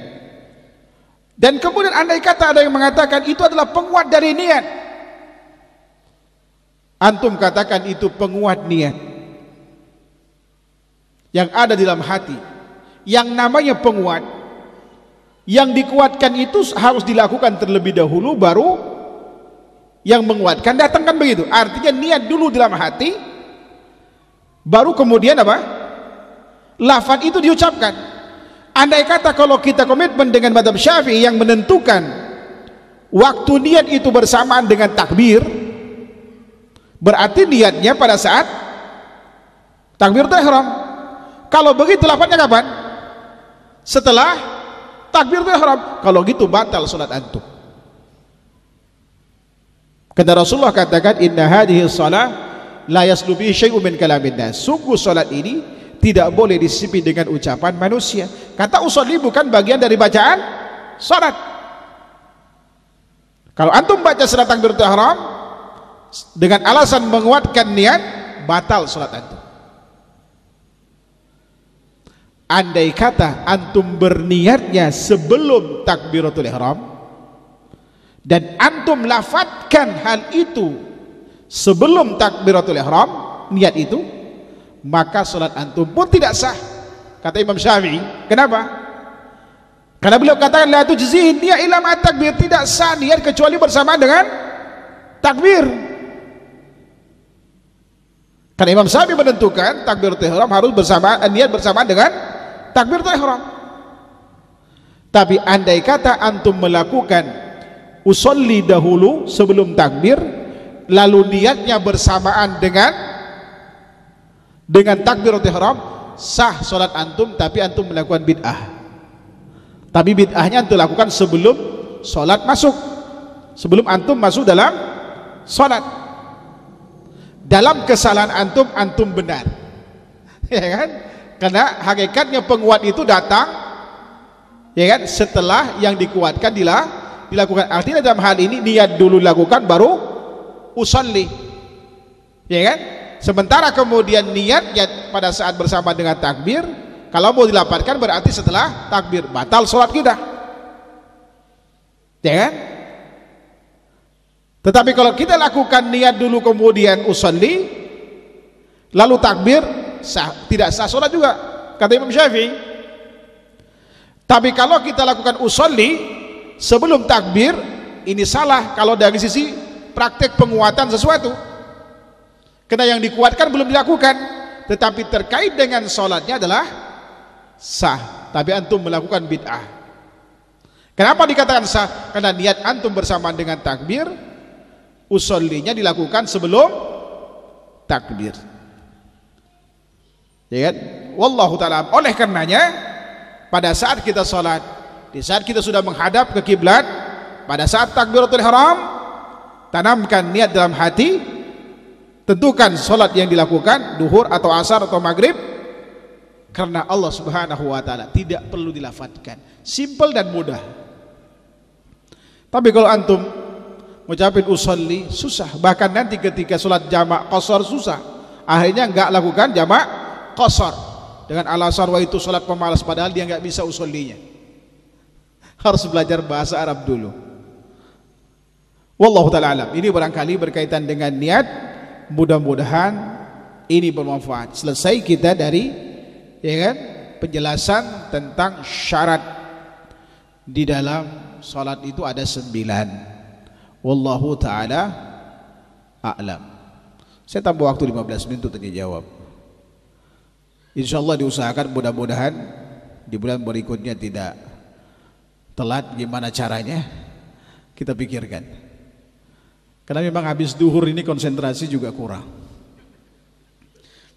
[SPEAKER 1] Dan kemudian andai kata ada yang mengatakan itu adalah penguat dari niat. Antum katakan itu penguat niat yang ada di dalam hati yang namanya penguat yang dikuatkan itu harus dilakukan terlebih dahulu baru yang menguatkan datangkan begitu artinya niat dulu dalam hati baru kemudian apa lafaz itu diucapkan andai kata kalau kita komitmen dengan madhab syafi'i yang menentukan waktu niat itu bersamaan dengan takbir berarti niatnya pada saat takbir tahram kalau begitu lafadznya kapan? Setelah takbir ihram. Kalau gitu batal salat antum. Karena Rasulullah katakan inna hadhihi shalah la yaslu bihi syai'un min kalamin nas. Sungguh salat ini tidak boleh disipi dengan ucapan manusia. Kata usolli bukan bagian dari bacaan salat. Kalau antum baca salat takbir ihram dengan alasan menguatkan niat batal salat antum. andai kata antum berniatnya sebelum takbiratul ihram dan antum lafadkan hal itu sebelum takbiratul ihram niat itu maka salat antum pun tidak sah kata Imam Syafi'i kenapa karena beliau katakan la tujzi niat ila takbir tidak sah niat kecuali bersama dengan takbir karena Imam Syafi'i menentukan takbiratul ihram harus bersama niat bersama dengan Takbir teh ihram. Tapi andai kata antum melakukan usolli dahulu sebelum takbir lalu niatnya bersamaan dengan dengan teh ihram sah solat antum tapi antum melakukan bid'ah. Tapi bid'ahnya antum lakukan sebelum solat masuk. Sebelum antum masuk dalam solat. Dalam kesalahan antum antum benar. <laughs> Ya kan? Karena hakikatnya penguat itu datang ya kan setelah yang dikuatkan dilakukan. Artinya dalam hal ini niat dulu lakukan baru usolli. Ya kan? Sementara kemudian niatnya pada saat bersama dengan takbir, kalau mau dilaporkan berarti setelah takbir batal sholat kita. Ya kan? Tetapi kalau kita lakukan niat dulu kemudian usolli, lalu takbir sah, tidak sah sholat juga kata Imam Syafi'i tapi kalau kita lakukan usolli sebelum takbir ini salah kalau dari sisi praktek penguatan sesuatu karena yang dikuatkan belum dilakukan tetapi terkait dengan sholatnya adalah sah tapi antum melakukan bid'ah kenapa dikatakan sah? karena niat antum bersamaan dengan takbir usollinya dilakukan sebelum takbir Ya kan? Wallahu taala. Oleh karenanya pada saat kita salat, di saat kita sudah menghadap ke kiblat, pada saat takbiratul ihram, tanamkan niat dalam hati tentukan salat yang dilakukan duhur atau asar atau maghrib karena Allah Subhanahu wa taala tidak perlu dilafatkan simple dan mudah tapi kalau antum ngucapin usolli susah bahkan nanti ketika salat jamak qasar susah akhirnya enggak lakukan jamak qasar dengan alasan wah itu salat pemalas padahal dia nggak bisa usolinya harus belajar bahasa Arab dulu wallahu taala alam ini barangkali berkaitan dengan niat mudah-mudahan ini bermanfaat selesai kita dari ya kan penjelasan tentang syarat di dalam salat itu ada sembilan wallahu taala a'lam saya tambah waktu 15 menit untuk tanya jawab Insya Allah diusahakan mudah-mudahan di bulan berikutnya tidak telat gimana caranya kita pikirkan karena memang habis duhur ini konsentrasi juga kurang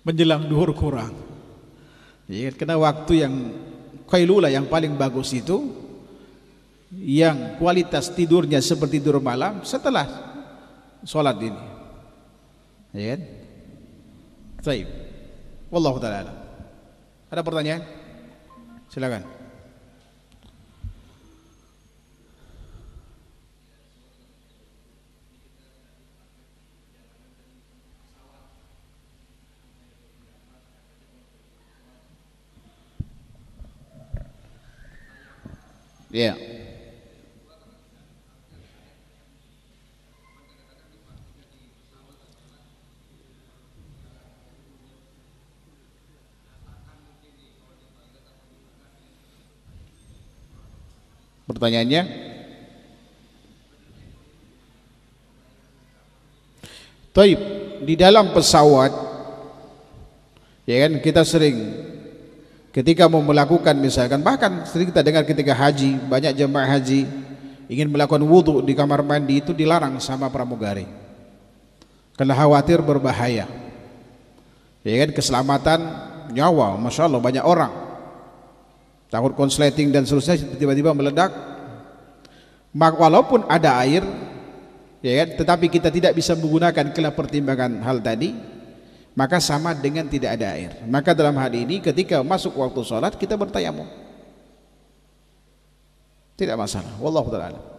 [SPEAKER 1] menjelang duhur kurang ya, karena waktu yang kailula yang paling bagus itu yang kualitas tidurnya seperti tidur malam setelah sholat ini ya kan? Baik. Wallahu ta'ala ada pertanyaan? Silakan. Ya. Yeah. Pertanyaannya, Taib di dalam pesawat, ya kan kita sering ketika mau melakukan misalkan bahkan sering kita dengar ketika haji banyak jemaah haji ingin melakukan wudhu di kamar mandi itu dilarang sama pramugari karena khawatir berbahaya ya kan keselamatan nyawa masya Allah banyak orang takut konsleting dan seterusnya tiba-tiba meledak maka walaupun ada air ya kan tetapi kita tidak bisa menggunakan kelah pertimbangan hal tadi maka sama dengan tidak ada air maka dalam hal ini ketika masuk waktu sholat kita bertayamum tidak masalah wallahu taala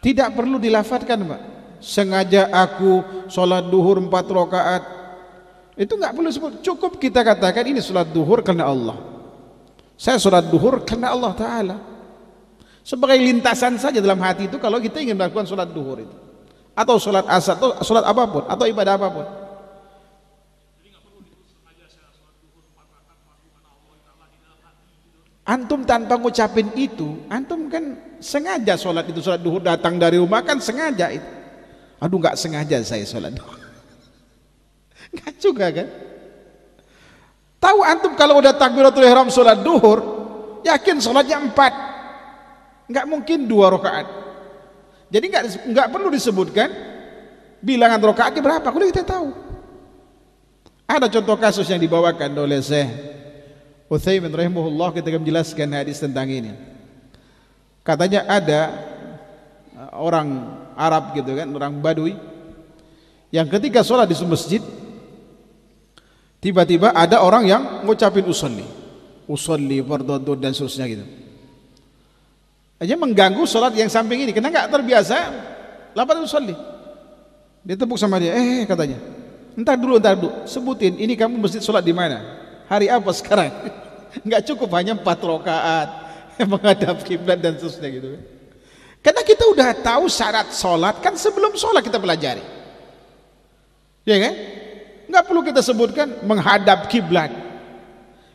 [SPEAKER 1] Tidak perlu dilafatkan Pak. Sengaja aku sholat duhur empat rokaat Itu nggak perlu sebut. Cukup kita katakan ini sholat duhur karena Allah. Saya sholat duhur karena Allah Ta'ala. Sebagai lintasan saja dalam hati itu kalau kita ingin melakukan sholat duhur itu. Atau sholat asar, atau sholat apapun, atau ibadah apapun. Antum tanpa ngucapin itu, antum kan sengaja sholat itu sholat duhur datang dari rumah kan sengaja itu aduh nggak sengaja saya sholat duhur <laughs> nggak juga kan tahu antum kalau udah takbiratul ihram sholat duhur yakin sholatnya empat nggak mungkin dua rakaat jadi nggak nggak perlu disebutkan bilangan rakaatnya berapa kalau kita tahu ada contoh kasus yang dibawakan oleh saya. Utsaimin rahimahullah ketika menjelaskan hadis tentang ini Katanya ada eh, orang Arab gitu kan, orang Badui yang ketika sholat di masjid tiba-tiba ada orang yang ngucapin usolli usolli fardhu dan seterusnya gitu aja mengganggu sholat yang samping ini karena nggak terbiasa lapar usolli dia tepuk sama dia eh, eh katanya entar dulu entar dulu sebutin ini kamu masjid sholat di mana hari apa sekarang <laughs> nggak cukup hanya empat rakaat <laughs> menghadap kiblat dan seterusnya gitu kan. Karena kita udah tahu syarat sholat kan sebelum sholat kita pelajari. Ya kan? Nggak perlu kita sebutkan menghadap kiblat.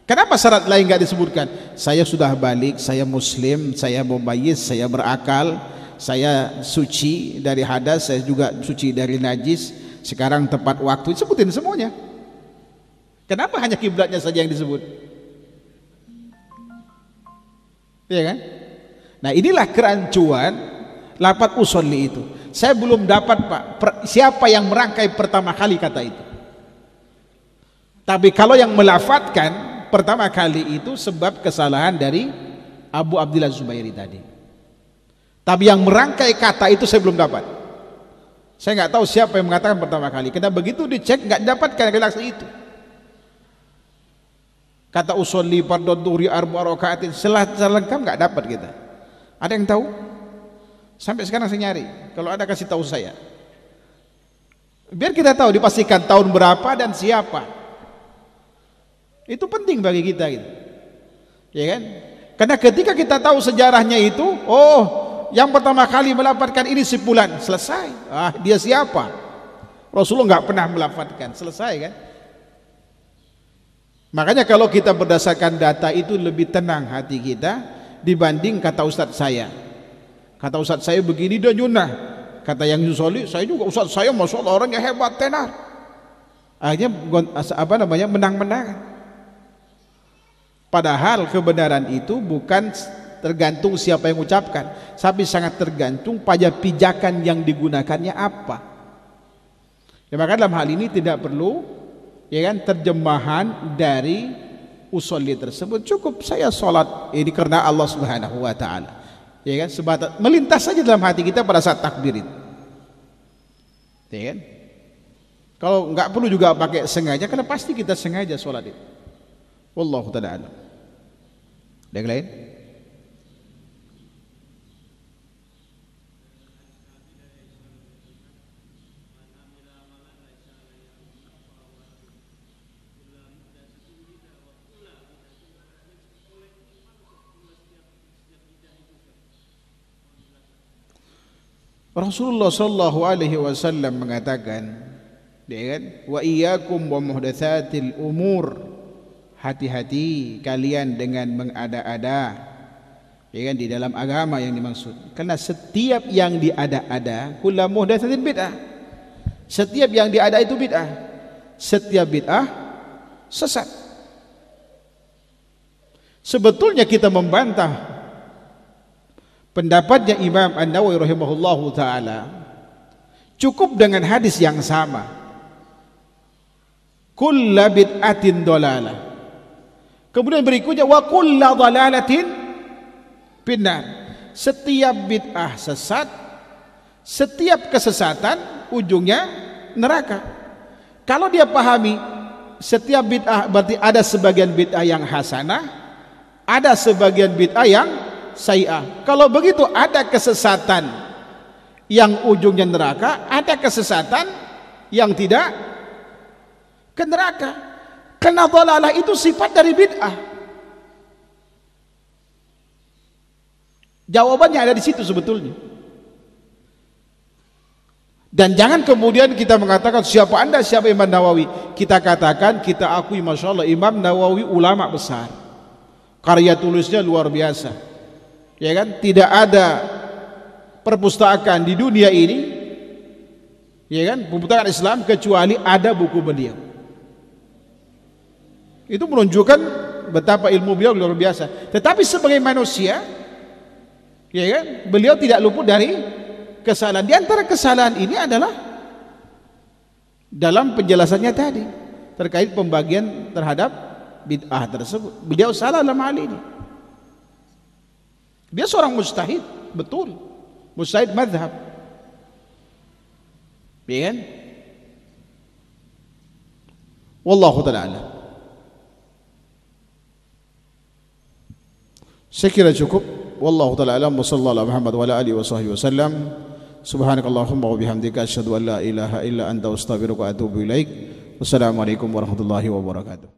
[SPEAKER 1] Kenapa syarat lain nggak disebutkan? Saya sudah balik, saya muslim, saya mubayyiz, saya berakal, saya suci dari hadas, saya juga suci dari najis. Sekarang tepat waktu, sebutin semuanya. Kenapa hanya kiblatnya saja yang disebut? Iya kan? Nah inilah kerancuan lapat usolli itu. Saya belum dapat pak per, siapa yang merangkai pertama kali kata itu. Tapi kalau yang melafatkan pertama kali itu sebab kesalahan dari Abu Abdillah Zubairi tadi. Tapi yang merangkai kata itu saya belum dapat. Saya nggak tahu siapa yang mengatakan pertama kali. Karena begitu dicek nggak dapatkan redaksi itu. Kata usolli fardhu dhuhri arba rakaatin setelah lengkap nggak dapat kita. Ada yang tahu? Sampai sekarang saya nyari. Kalau ada kasih tahu saya. Biar kita tahu dipastikan tahun berapa dan siapa. Itu penting bagi kita gitu. Ya kan? Karena ketika kita tahu sejarahnya itu, oh, yang pertama kali melaporkan ini sebulan selesai. Ah, dia siapa? Rasulullah nggak pernah melafatkan, selesai kan? Makanya kalau kita berdasarkan data itu lebih tenang hati kita dibanding kata ustadz saya. Kata ustadz saya begini dan junah. Kata yang Yusoli, saya juga ustadz saya masuk orang yang hebat tenar. Akhirnya apa namanya menang-menang. Padahal kebenaran itu bukan tergantung siapa yang ucapkan, tapi sangat tergantung pada pijakan yang digunakannya apa. Ya maka dalam hal ini tidak perlu ya kan terjemahan dari usolli tersebut cukup saya sholat ini karena Allah Subhanahu wa taala ya kan sebatas melintas saja dalam hati kita pada saat takbir itu ya kan kalau nggak perlu juga pakai sengaja karena pasti kita sengaja sholat itu wallahu taala ada yang lain Rasulullah sallallahu alaihi wasallam mengatakan, ya kan? Wa iyyakum wa muhdatsatil umur. Hati-hati kalian dengan mengada-ada. Ya kan di dalam agama yang dimaksud. Karena setiap yang diada-ada, kullu muhdatsatin bid'ah. Setiap yang diada itu bid'ah. Setiap bid'ah sesat. Sebetulnya kita membantah Pendapatnya Imam An-Nawawi rahimahullahu taala cukup dengan hadis yang sama. Kulla bid'atin Kemudian berikutnya wa kulla dalalatin Setiap bid'ah sesat, setiap kesesatan ujungnya neraka. Kalau dia pahami setiap bid'ah berarti ada sebagian bid'ah yang hasanah, ada sebagian bid'ah yang sayyah. Kalau begitu ada kesesatan yang ujungnya neraka, ada kesesatan yang tidak ke neraka. Karena dalalah itu sifat dari bid'ah. Jawabannya ada di situ sebetulnya. Dan jangan kemudian kita mengatakan siapa anda, siapa Imam Nawawi. Kita katakan, kita akui Masya Allah Imam Nawawi ulama besar. Karya tulisnya luar biasa ya kan tidak ada perpustakaan di dunia ini ya kan perpustakaan Islam kecuali ada buku beliau itu menunjukkan betapa ilmu beliau luar biasa tetapi sebagai manusia ya kan beliau tidak luput dari kesalahan di antara kesalahan ini adalah dalam penjelasannya tadi terkait pembagian terhadap bid'ah tersebut beliau salah dalam hal ini dia seorang mujtahid, betul. Mujtahid madhab. Ya kan? Wallahu ta'ala alam. Saya kira cukup. Wallahu ta'ala alam. Wassalamualaikum warahmatullahi wabarakatuh. Subhanakallahumma wa bihamdika asyhadu an la ilaha illa anta astaghfiruka wa atubu ilaik. Wassalamualaikum warahmatullahi wabarakatuh.